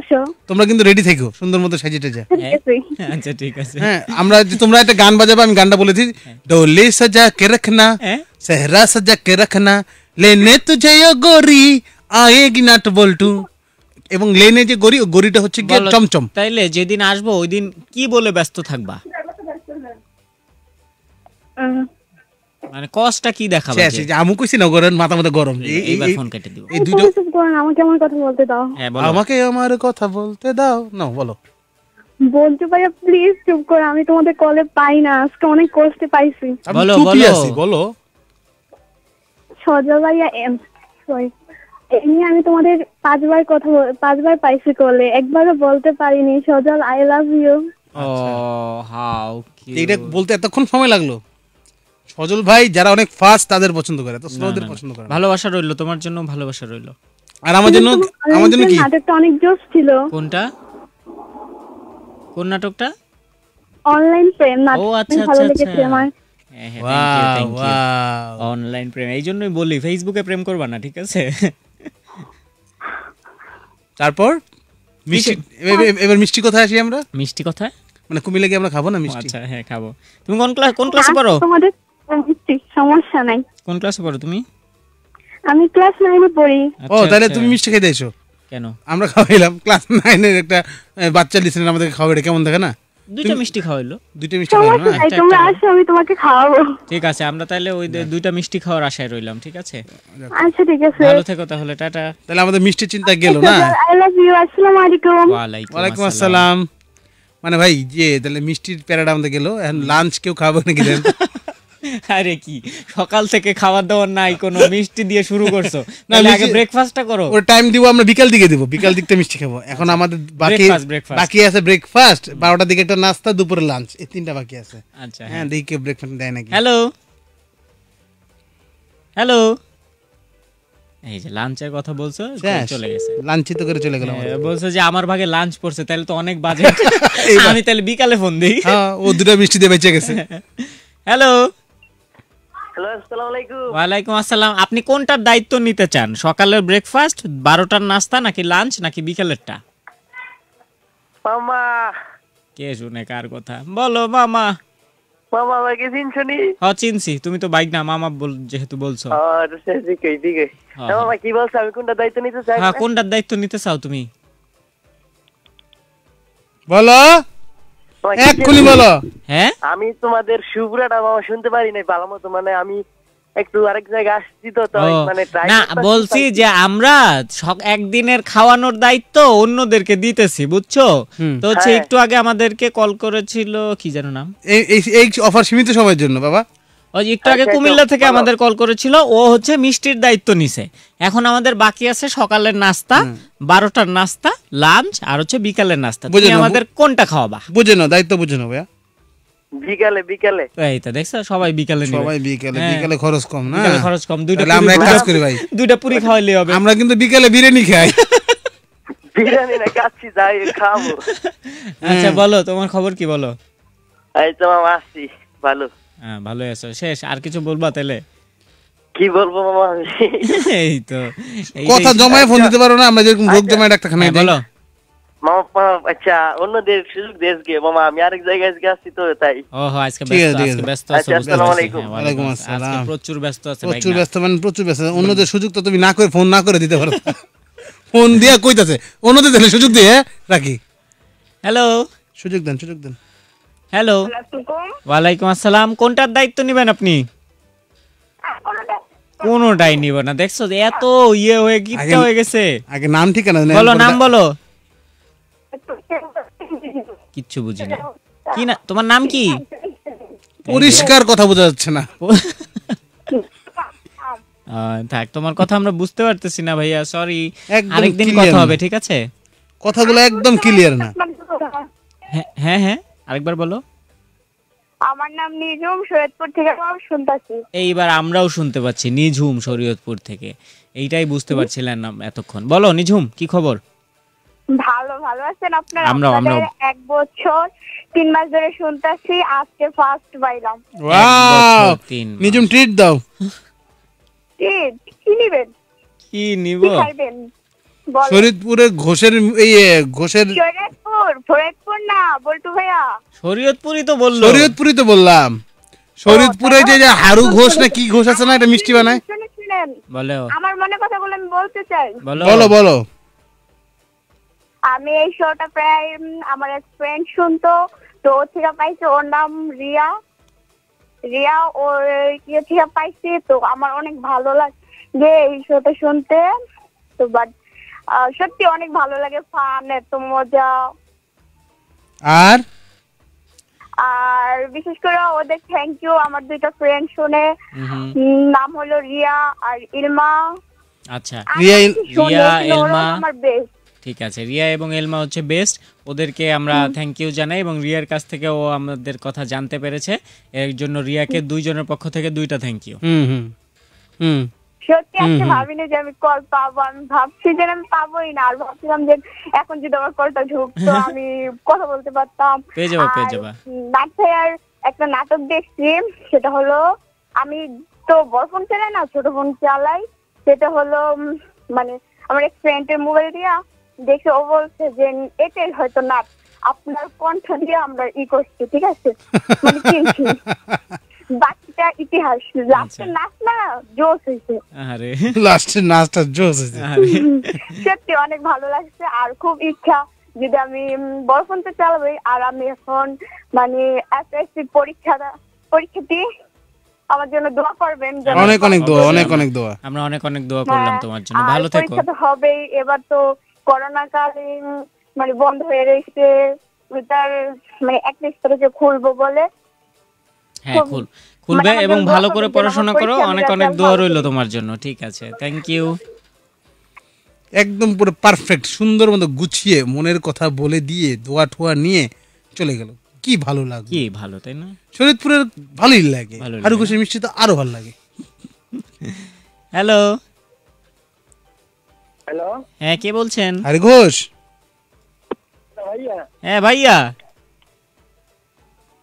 তোমরা কিন্তু রেডি থেকো সুন্দর মতো সাজিয়ে টাজা হ্যাঁ, হ্যাঁ, আচ্ছা ঠিক আছে হ্যাঁ আমরা তোমরা একটা গান বাজাবে আমি গানটা বলেছি ডোলে সাজা কে রাখনা সেহরা সাজা কে রাখনা লেনে তুঝে গরি আয়েগি নাট বল্টু এবং লেনে যে গরি গরিটা হচ্ছে গিয়ে চমচম তাইলে যেদিন আসবো ওই দিন কি বলে ব্যস্ত থাকবা মানে কষ্টটা কি কইছি না গরম মাথা গরম এইবার ফোন কেটে এই দুটো আমাকে আমার কথা বলতে দাও হ্যাঁ আমাকে আমার কথা বলতে দাও না বলো প্লিজ চুপ করো আমি তোমাদের কলে পাই না আজকে অনেক কষ্টে পাইছি বলো বলো বলো সজল ভাইয়া এম এমনি আমি তোমাদের পাঁচবার কথা পাঁচবার পাইছি কলে একবারও বলতে পারিনি সজল আই লাভ ইউ ও হাউ এটা বলতে এতক্ষণ সময় লাগলো সজল ভাই যারা অনেক ফাস্ট তাদের পছন্দ করে তো স্লোদের পছন্দ করে ভালোবাসা রইল তোমার জন্য ভালোবাসা রইল আর আমার জন্য আমার জন্য কি নাটকটা অনেক জোশ ছিল কোনটা কোন নাটকটা অনলাইন প্রেম নাটক ও আচ্ছা আচ্ছা আচ্ছা অনলাইন প্রেম হ্যাঁ, হ্যাঁ, এই জন্যই বলি ফেসবুকে প্রেম করবা না ঠিক আছে তারপর মিষ্টি এবার মিষ্টি কোথায় আসি আমরা মিষ্টি কোথায় মানে কুমিলে কি আমরা খাবো না মিষ্টি আচ্ছা হ্যাঁ খাবো তুমি কোন ক্লাস কোন ক্লাসে পড়ো তোমাদের সমস্যা নাই কোন ক্লাসে পড়ো তুমি আমি ক্লাস নাইনে পড়ি আচ্ছা, ও তাহলে আচ্ছা। তুমি মিষ্টি কেন আমরা খাওয়াইলাম ক্লাস নাইনের একটা বাচ্চা লিসেন খাওয়াবে কেমন দেখে না দুইটা মিষ্টি খাওয়াইলো দুইটা মিষ্টি খাওয়াইলো আচ্ছা, আসো আমি তোমাকে খাওয়াবো ঠিক আছে আমরা তাহলে ওই দুইটা মিষ্টি খাওয়ার আশায় রইলাম ঠিক আছে আচ্ছা ঠিক আছে ভালো থেকো তাহলে টাটা তাহলে আমাদের মিষ্টি চিন্তা গেল না আই লাভ ইউ আসসালামু আলাইকুম ওয়া আলাইকুম আসসালাম মানে ভাই যে ইয়ে, তাহলে মিষ্টির প্যারাটা আমাদের গেল এখন লাঞ্চ কেউ খাবে নাকি আরে কি সকাল থেকে খাওয়া দাওয়া নাই কোনো মিষ্টি দিয়ে শুরু করছো না আগে ব্রেকফাস্টটা করো ওর টাইম দিব আমরা বিকাল দিকে দিব বিকাল দিকটা মিষ্টি খাবো এখন আমাদের বাকি বাকি আছে ব্রেকফাস্ট 12টার দিকে একটা নাস্তা দুপুরে লাঞ্চ এই তিনটা বাকি আছে আচ্ছা হ্যাঁ, হ্যাঁ। দেখি ব্রেকফাস্ট দেয় নাকি হ্যালো হ্যালো এই যে লাঞ্চের কথা বলছো হ্যাঁ, চলে গেছে লাঞ্চই তো করে চলে গেল হ্যাঁ, বলছো যে আমার ভাগে লাঞ্চ পড়ছে তাহলে তো অনেক বাজে আমি তাহলে বিকালে ফোন দিই ও দুটো মিষ্টি দিয়ে বেঁচে গেছে হ্যালো ওয়ালাইকুম আসসালাম আপনি কোনটার দায়িত্ব নিতে চান সকালের ব্রেকফাস্ট বারোটার নাস্তা নাকি লাঞ্চ নাকি বিকেলেরটা মামা কে শুনে কার কথা বলো মামা তুমি তো বাইক না মামা যেহেতু বলছো হ্যাঁ, মামা দায়িত্ব নিতে চাই হ্যাঁ, কোনটার দায়িত্ব নিতে চাও তুমি বলো এক্ষুনি বলো হ্যাঁ আমি তোমাদের শুনতে পারি নাই ভালো মতো মানে আমি একটু আরেক জায়গায় আসছি তো মানে না বলছি যে আমরা একদিনের খাওয়ানোর দায়িত্ব অন্যদেরকে দিতেছি বুঝছো তো হচ্ছে হ্যাঁ। একটু আগে আমাদেরকে কল করেছিল কি যেন নাম এই এই অফার সীমিত সবার জন্য বাবা ওই একটু আগে কুমিল্লা থেকে আমাদের কল করেছিল ও হচ্ছে মিষ্টির দায়িত্ব নিছে এখন আমাদের বাকি আছে সকালের নাস্তা বারোটার নাস্তা লাঞ্চ আর হচ্ছে বিকালের নাস্তা আমাদের কোনটা খাওয়াবা বুঝে নাও দায়িত্ব বুঝে নাও ভাইয়া হ্যাঁ। খরচ কম না খরচ পুরি হবে আমরা কিন্তু বিরিয়ানি খাই যাই আচ্ছা বলো তোমার খবর কি বলো আসছি ভালো হ্যাঁ, ভালোই আছো শেষ আর কিছু বলবা তাহলে কি বলবো মামা আমি এই তো কথা জমায় ফোন দিতে পারো না আমরা যেরকম রোগ আচ্ছা। জমায় খানা হ্যাঁ, বলো মামা আচ্ছা অন্য দেশ সুযোগ মামা আমি আরেক জায়গায় আজকে আসছি তো তাই ও আজকে ব্যস্ত ব্যস্ত আচ্ছা, আসসালামু আলাইকুম ওয়া আলাইকুম হ্যাঁ, প্রচুর ব্যস্ত প্রচুর ব্যস্ত মানে প্রচুর ব্যস্ত অন্যদের সুযোগ তো তুমি না করে ফোন না করে দিতে পারো ফোন দিয়া কইতাছে অন্যদের সুযোগ দিয়ে রাখি হ্যালো সুযোগ দেন সুযোগ দেন হ্যালো ওয়ালাইকুম আসসালাম কোনটার দায়িত্ব নেবেন আপনি কোনটাই নিব না দেখছো এত ইয়ে হয়ে গিফটটা হয়ে গেছে আগে নাম ঠিকানা বলো নাম বলো কিচ্ছু বুঝি না কি না তোমার নাম কি পরিষ্কার কথা বোঝা যাচ্ছে না থাক তোমার কথা আমরা বুঝতে পারতেছি না ভাইয়া সরি আরেকদিন কথা হবে ঠিক আছে কথাগুলো একদম ক্লিয়ার না আচ্ছা, হ্যাঁ হ্যাঁ, হ্যাঁ। আরেকবার বলো আমার নাম নিজুম শরীয়তপুর থেকে সব শুনতাছি এইবার আমরাও শুনতে পাচ্ছি নিঝুম শরীয়তপুর থেকে এইটাই বুঝতে পারছিলাম না এতক্ষণ বলো নিঝুম কি খবর ভালো ভালো আছেন আপনারা আমরা আমরা এক বছর তিন মাস ধরে শুনতাছি আজকে ফার্স্ট পাইলাম ওয়াও তিন নিজুম ট্রিট দাও ট্রিট কি নিবেন কি নিব কি শরীয়তপুরে ঘোষের এই ইয়ে, ঘোষের শরীয়তপুর ফরিদপুর না বল্টু ভাইয়া শরীয়তপুরই তো বললো শরীয়তপুরই তো বললাম শরীয়তপুরে যে যে হারু ঘোষ না কি ঘোষ আছে না এটা মিষ্টি বানায় বলো আমার মনে কথাগুলো আমি বলতে চাই বলো বলো আমি এই শোটা প্রায় আমার এক ফ্রেন্ড শুনতো তো ও থেকে পাইছে ওর নাম রিয়া রিয়া ও ইয়ে থেকে পাইছে তো আমার অনেক ভালো লাগে এই শোটা শুনতে তো বাট সত্যি অনেক ভালো লাগে ফান এত মজা আর আর বিশেষ করে ওদের থ্যাংক ইউ আমার দুইটা ফ্রেন্ড শুনে নাম হলো রিয়া আর ইলমা আচ্ছা রিয়া রিয়া ইলমা আমার বেস্ট ঠিক আছে রিয়া এবং এলমা হচ্ছে বেস্ট ওদেরকে আমরা থ্যাংক ইউ জানাই এবং রিয়ার কাছ থেকে ও আমাদের কথা জানতে পেরেছে এর জন্য রিয়াকে দুইজনের পক্ষ থেকে দুইটা থ্যাংক ইউ হুম হুম হুম সত্যি আমি ভাবিনি যে আমি কল পাবো আমি ভাবছি যে আমি পাবোই না আর ভাবছিলাম যে এখন যদি আমার কলটা ঢুকতো আমি কথা বলতে পারতাম পেয়ে যাবো আর একটা নাটক দেখছি সেটা হলো আমি তো বড় ফোন চালাই না ছোট ফোন চালাই সেটা হলো মানে আমার এক ফ্রেন্ডের মোবাইল দিয়া দেখে ও বলছে যে এটাই হয়তো নাট আপনার কণ্ঠ দিয়ে আমরা ই করছি ঠিক আছে মানে কিনছি আচ্ছা। সত্যি অনেক ভালো লাগছে আর খুব ইচ্ছা যদি আমি বড় ফোনটা চালাবো আর আমি এখন মানে পরীক্ষাটা আমার জন্য দোয়া করবেন অনেক অনেক অনেক অনেক হ্যাঁ, পরীক্ষা তো হবেই এবার তো করোনা কালীন মানে বন্ধ হয়ে রয়েছে তার মানে এক তারিখে খুলবো বলে হ্যাঁ, খুলবে মানে এবং ভালো করে পড়াশোনা করো অনেক অনেক দোয়া রইল তোমার জন্য ঠিক আছে থ্যাংক ইউ একদম পুরো পারফেক্ট সুন্দর মতো গুছিয়ে মনের কথা বলে দিয়ে দোয়া ঠোয়া নিয়ে চলে গেল কি ভালো লাগে কি ভালো তাই না শরীরপুরের ভালোই লাগে আর খুশি মিষ্টি তো আরো ভালো লাগে হ্যালো হ্যালো হ্যাঁ কে বলছেন আরে ঘোষ হ্যাঁ ভাইয়া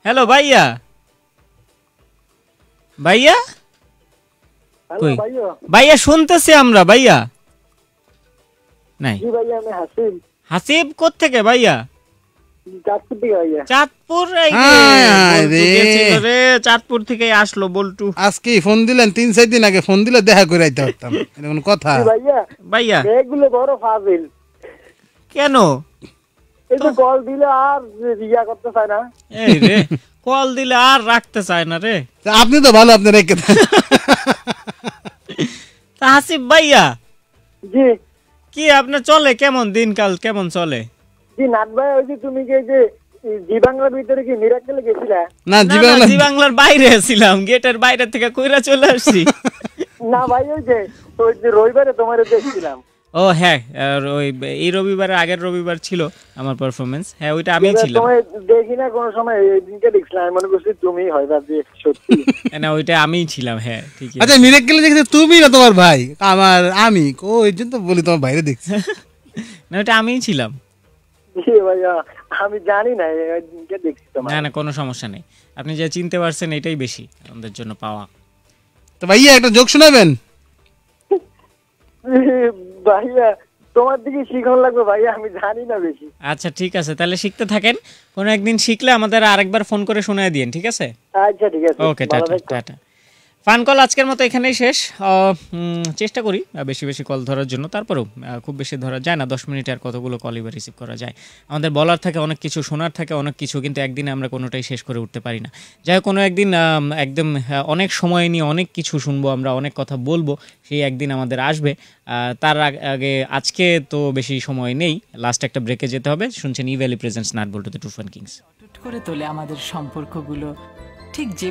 হ্যালো ভাইয়া ভাইয়া ভাইয়া শুনতেছি আমরা ভাইয়া নাই হাসিব থেকে ভাইয়া চাঁদপুর চাঁদপুর থেকে আসলো বল্টু আজকে ফোন দিলেন তিন চার দিন আগে ফোন দিলে দেখা করে আইতে পারতাম এরকম কথা ভাইয়া ভাইয়া এগুলো বড় ফাজিল কেন এই তো কল দিলে আর রিয়া করতে চায় না এই রে কল দিলে আর রাখতে চায় না রে আপনি তো ভালো আপনি রেখে তা হাসিব ভাইয়া জি কি আপনার চলে কেমন দিনকাল কেমন চলে জি নাথ ভাই ওই যে তুমি যে যে জি বাংলার ভিতরে কি মিরাকেলে গেছিলা না জি বাংলা জি বাংলার বাইরে ছিলাম গেটের বাইরে থেকে কইরা চলে আসছি না ভাই ওই যে ওই যে রবিবারে তোমারে দেখছিলাম ও হ্যাঁ আর ওই এই রবিবারের আগের রবিবার ছিল আমার পারফরমেন্স হ্যাঁ ওইটা আমিই ছিলাম দেখি না কোনো সময় এই দিনটা দেখছিলাম আমি মনে করছি তুমি হয় যে সত্যি না ওইটা আমিই ছিলাম হ্যাঁ ঠিক আছে আচ্ছা মিরাক্কেলে দেখতে তুমি না তোমার ভাই আমার আমি ওই এই জন্য তো বলি তোমার বাইরে দেখছি না ওইটা আমিই ছিলাম ইয়ে আমি জানি না দেখছি তোমার না না কোনো সমস্যা নেই আপনি যা চিনতে পারছেন এটাই বেশি আমাদের জন্য পাওয়া তো ভাইয়া একটা জোক শোনাবেন ভাইয়া তোমার দিকে শিখন লাগবে ভাইয়া আমি জানি না বেশি আচ্ছা ঠিক আছে তাহলে শিখতে থাকেন কোনো একদিন শিখলে আমাদের আরেকবার ফোন করে শোনায় দিন ঠিক আছে আচ্ছা ঠিক আছে okay ta-ta ta-ta fun call আজকের মতো এখানেই শেষ চেষ্টা করি বেশি বেশি কল ধরার জন্য তারপরেও খুব বেশি ধরা যায় না দশ মিনিটে আর কতগুলো কল এবার রিসিভ করা যায় আমাদের বলার থাকে অনেক কিছু শোনার থাকে অনেক কিছু কিন্তু একদিনে আমরা কোনোটাই শেষ করে উঠতে পারি না যাই হোক কোনো একদিন একদম অনেক সময় নিয়ে অনেক কিছু শুনবো আমরা অনেক কথা বলবো সেই একদিন আমাদের আসবে তার আগে আজকে তো বেশি সময় নেই লাস্ট একটা ব্রেকে যেতে হবে শুনছেন Evaly presents Nut Boltu the two fun Kings করে তোলে আমাদের সম্পর্কগুলো ঠিক যে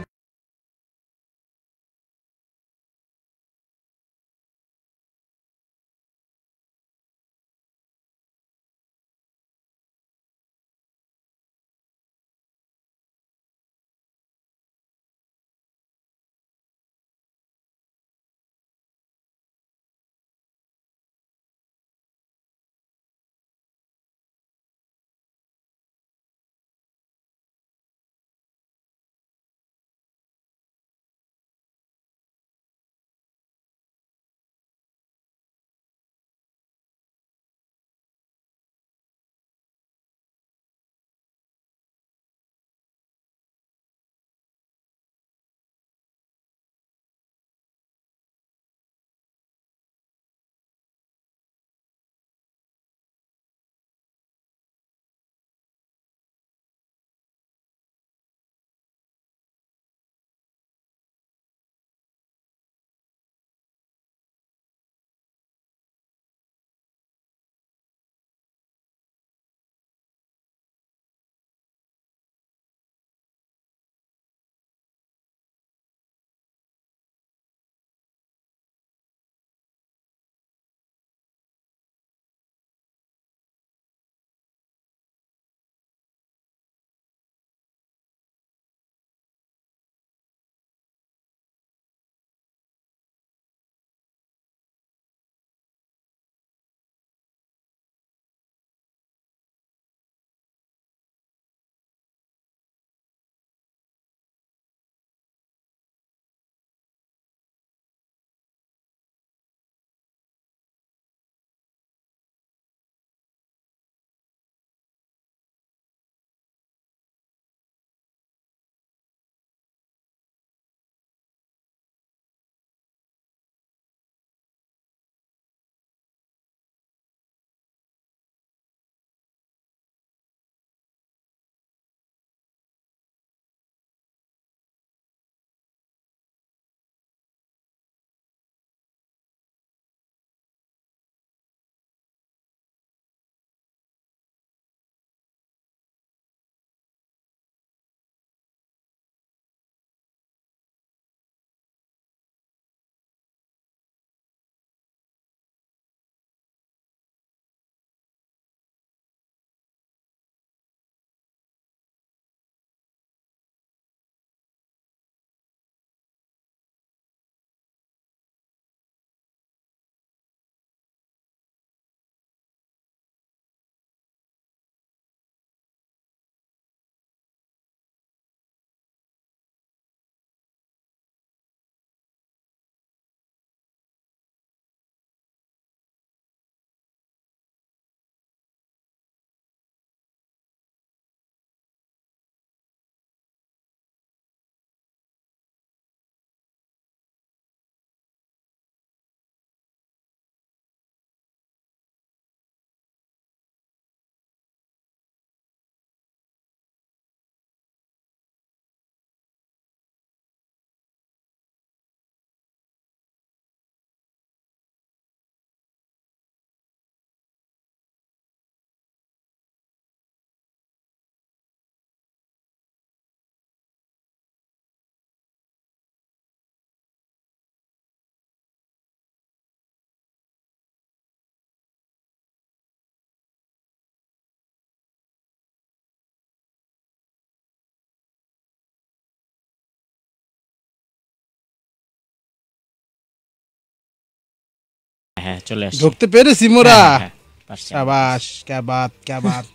হ্যাঁ, ঢুকতে পেরেছি মোরা সাবাস হ্যাঁ, হ্যাঁ, ক্যাবাত ক্যাবাত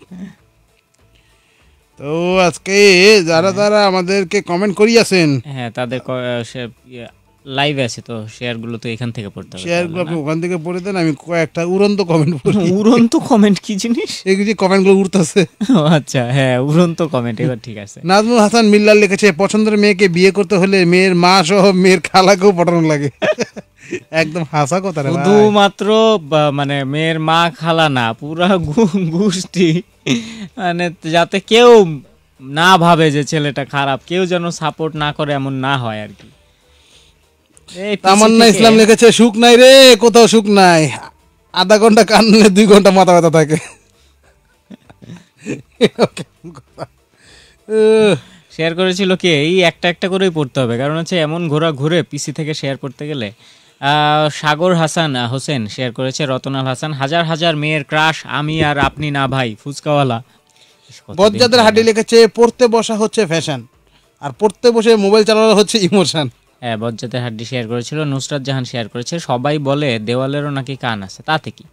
তো আজকে যারা যারা আমাদেরকে কমেন্ট করিয়াছেন হ্যাঁ তাদের লাইভ ইয়ে, আছে তো শেয়ার গুলো তো এখান থেকে পড়তে শেয়ার গুলো আপনি ওখান থেকে পড়ে দেন আমি কয়েকটা উড়ন্ত কমেন্ট পড়ি উড়ন্ত কমেন্ট কি জিনিস এই যে কমেন্টগুলো উড়তেছে আচ্ছা হ্যাঁ উড়ন্ত কমেন্ট এবার ঠিক আছে নাজমুল হাসান মিল্লার লিখেছে পছন্দের মেয়েকে বিয়ে করতে হলে মেয়ের মা সহ মেয়ের খালাকেও পটানো লাগে একদম হাসা কথা শুধুমাত্র মানে মেয়ের মা খালা না পুরা গোষ্ঠী মানে যাতে কেউ না ভাবে যে ছেলেটা খারাপ কেউ যেন সাপোর্ট না করে এমন না হয় আর কি তামান্না ইসলাম লিখেছে সুখ নাই রে কোথাও সুখ নাই আধা ঘন্টা কানলে দুই ঘন্টা মাথা ব্যথা থাকে শেয়ার করেছিল কি এই একটা একটা করেই পড়তে হবে কারণ হচ্ছে এমন ঘোরা ঘুরে পিসি থেকে শেয়ার করতে গেলে সাগর হাসান হোসেন শেয়ার করেছে রতনাল হাসান হাজার হাজার মেয়ের ক্রাশ আমি আর আপনি না ভাই ফুচকাওয়ালা বজ্জাদের হাডি লিখেছে পড়তে বসা হচ্ছে ফ্যাশন আর পড়তে বসে মোবাইল চালানো হচ্ছে ইমোশন হ্যাঁ বজ্জাদের হাড্ডি শেয়ার করেছিল নুসরাত জাহান শেয়ার করেছে সবাই বলে দেওয়ালেরও নাকি কান আছে তাতে কি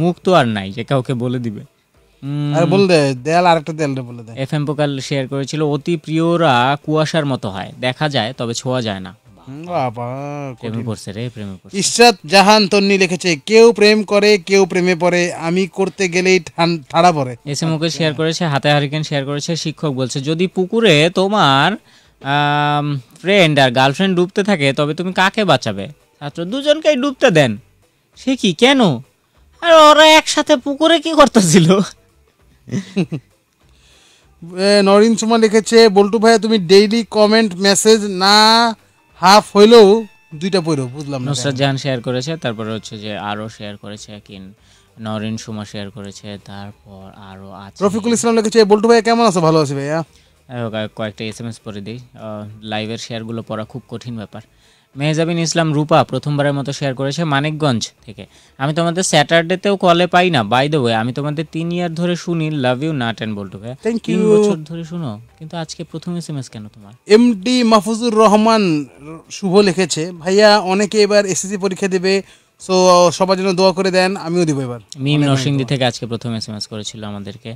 মুখ তো আর নাই যে কাউকে বলে দিবে আর এম দেয়াল আরেকটা বলে এফএম পোকাল শেয়ার করেছিল অতি প্রিয়রা কুয়াশার মতো হয় দেখা যায় তবে ছোঁয়া যায় না ইশরাত জাহান তন্নি লিখেছে কেউ প্রেম করে কেউ প্রেমে পড়ে আমি করতে গেলেই ঠাড়া পড়ে এসে মুখে শেয়ার করেছে হাতে হারিকেন শেয়ার করেছে শিক্ষক বলছে যদি পুকুরে তোমার ফ্রেন্ড আর গার্লফ্রেন্ড ডুবতে থাকে তবে তুমি কাকে বাঁচাবে ছাত্র দুজনকেই ডুবতে দেন সে কি কেন আর ওরা একসাথে পুকুরে কি করতেছিল নরিন সুমা লিখেছে বল্টু ভাইয়া তুমি ডেইলি কমেন্ট মেসেজ না হাফ হইলেও দুইটা পড়ো বুঝলাম না নুসরাত জাহান শেয়ার করেছে তারপরে হচ্ছে যে আরও শেয়ার করেছে কিন নরিন সুমা শেয়ার করেছে তারপর আরও আছে রফিকুল ইসলাম লিখেছে বলটু ভাই কেমন আছো ভালো আছো ভাইয়া কয়েকটা এস এম এস পরে দিই লাইভের শেয়ারগুলো পড়া খুব কঠিন ব্যাপার মেহজাবিন ইসলাম রূপা প্রথমবারের মতো শেয়ার করেছে মানিকগঞ্জ থেকে আমি তোমাদের স্যাটারডেতেও কলে পাই না বাই দ্য ওয়ে আমি তোমাদের তিন ইয়ার ধরে শুনি love you Nut and Boltu ভাই থ্যাংক ইউ বছর ধরে শুনো কিন্তু আজকে প্রথম এস এম এস কেন তোমার এমডি মাহফুজুর রহমান শুভ লিখেছে ভাইয়া অনেকে এবার এসএসসি পরীক্ষা দেবে সো সবার জন্য দোয়া করে দেন আমিও দিব এবার মিম নরসিংদি থেকে আজকে প্রথম এস এম এস করেছিল আমাদেরকে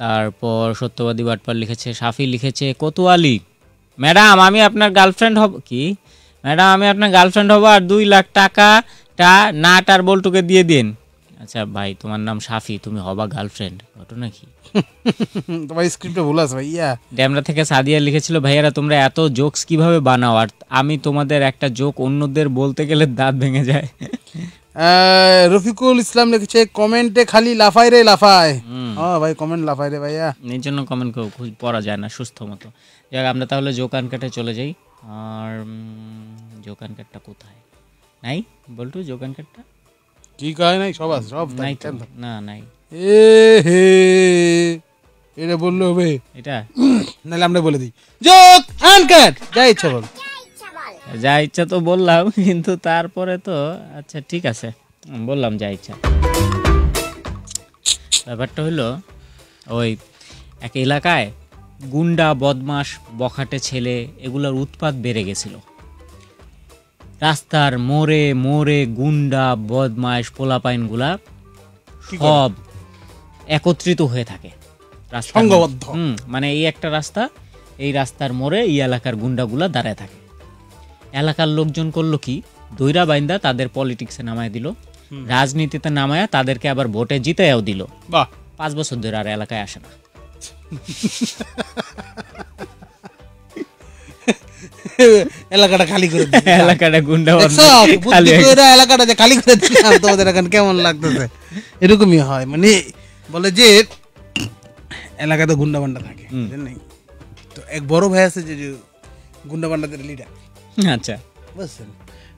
তারপর সত্যবাদী বাটপাল লিখেছে সাফি লিখেছে কোতোয়ালি ম্যাডাম আমি আপনার গার্লফ্রেন্ড হব কি ম্যাডাম আমি আপনার গার্লফ্রেন্ড হবো আর দুই লাখ টাকাটা নাট আর বল্টুকে দিয়ে দিন আচ্ছা ভাই তোমার নাম সাফি তুমি হবা গার্লফ্রেন্ড ঘটনা কি তোমার স্ক্রিপ্টে ভুল আছে ভাইয়া ড্যামরা থেকে সাদিয়া লিখেছিল ভাইয়ারা তোমরা এত জোকস কিভাবে বানাও আর আমি তোমাদের একটা জোক অন্যদের বলতে গেলে দাঁত ভেঙে যায় রফিকুল ইসলাম লিখেছে কমেন্টে খালি লাফাই রে লাফায় ও ভাই কমেন্ট লাফাই রে ভাইয়া এর জন্য কমেন্ট পড়া যায় না সুস্থ মতো যাক আমরা তাহলে জোক আনকাটে চলে যাই আর যোগান কার্ডটা কোথায় নাই বলটু জোকান কার্ডটা কি কয় নাই সব আছে সব নাই না নাই এ হে এটা বললে হবে এটা নাহলে আমরা বলে দিই জোক আন কাট যা ইচ্ছা বল যা ইচ্ছা তো বললাম কিন্তু তারপরে তো আচ্ছা ঠিক আছে বললাম যা ইচ্ছা ব্যাপারটা হলো ওই এক এলাকায় গুন্ডা বদমাস বখাটে ছেলে এগুলোর উৎপাত বেড়ে গেছিলো রাস্তার মোড়ে মোড়ে গুন্ডা বদমাইশ পোলাপাইনগুলা সব একত্রিত হয়ে থাকে মানে এই একটা রাস্তা এই রাস্তার মোড়ে এই এলাকার গুন্ডাগুলা দাঁড়ায় থাকে এলাকার লোকজন করলো কি দৈরা বাইন্দা তাদের পলিটিক্সে নামায় দিল রাজনীতিতে নামায়া তাদেরকে আবার ভোটে জিতেও দিল পাঁচ বছর ধরে আর এলাকায় আসে না এলাকাটা খালি করে এলাকাটা গুন্ডা এলাকাটা যে খালি করে তোমাদের এখন কেমন লাগতেছে এরকমই হয় মানে বলে যে এলাকাতে গুন্ডা বান্ডা থাকে তো এক বড় ভাই আছে যে গুন্ডা বান্ডাদের লিডার আচ্ছা বুঝছেন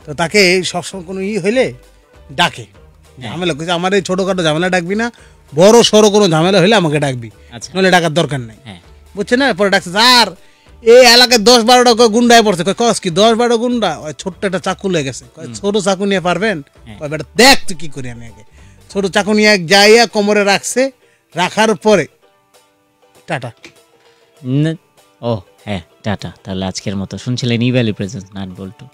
তো তাকে সবসময় কোনো ই হইলে ডাকে হ্যাঁ। ঝামেলা আমার এই ছোটোখাটো ঝামেলা ডাকবি না বড় সড়ো কোনো ঝামেলা হইলে আমাকে ডাকবি আচ্ছা। নাহলে ডাকার দরকার নাই হ্যাঁ। বুঝছে না পরে ডাকছে এই এলাকায় দশ বারোটা গুন্ডায় পড়ছে কস কি দশ বারো গুন্ডা ওই ছোট্ট একটা চাকু লেগে গেছে ছোট চাকু নিয়ে পারবেন হ্যাঁ। বেটা দেখ তুই কি করি আমি আগে ছোট চাকু নিয়ে যাইয়া কোমরে রাখছে রাখার পরে টাটা ও হ্যাঁ টাটা তাহলে আজকের মতো শুনছিলেন ইভ্যালি প্রেজেন্স নাট বল্টু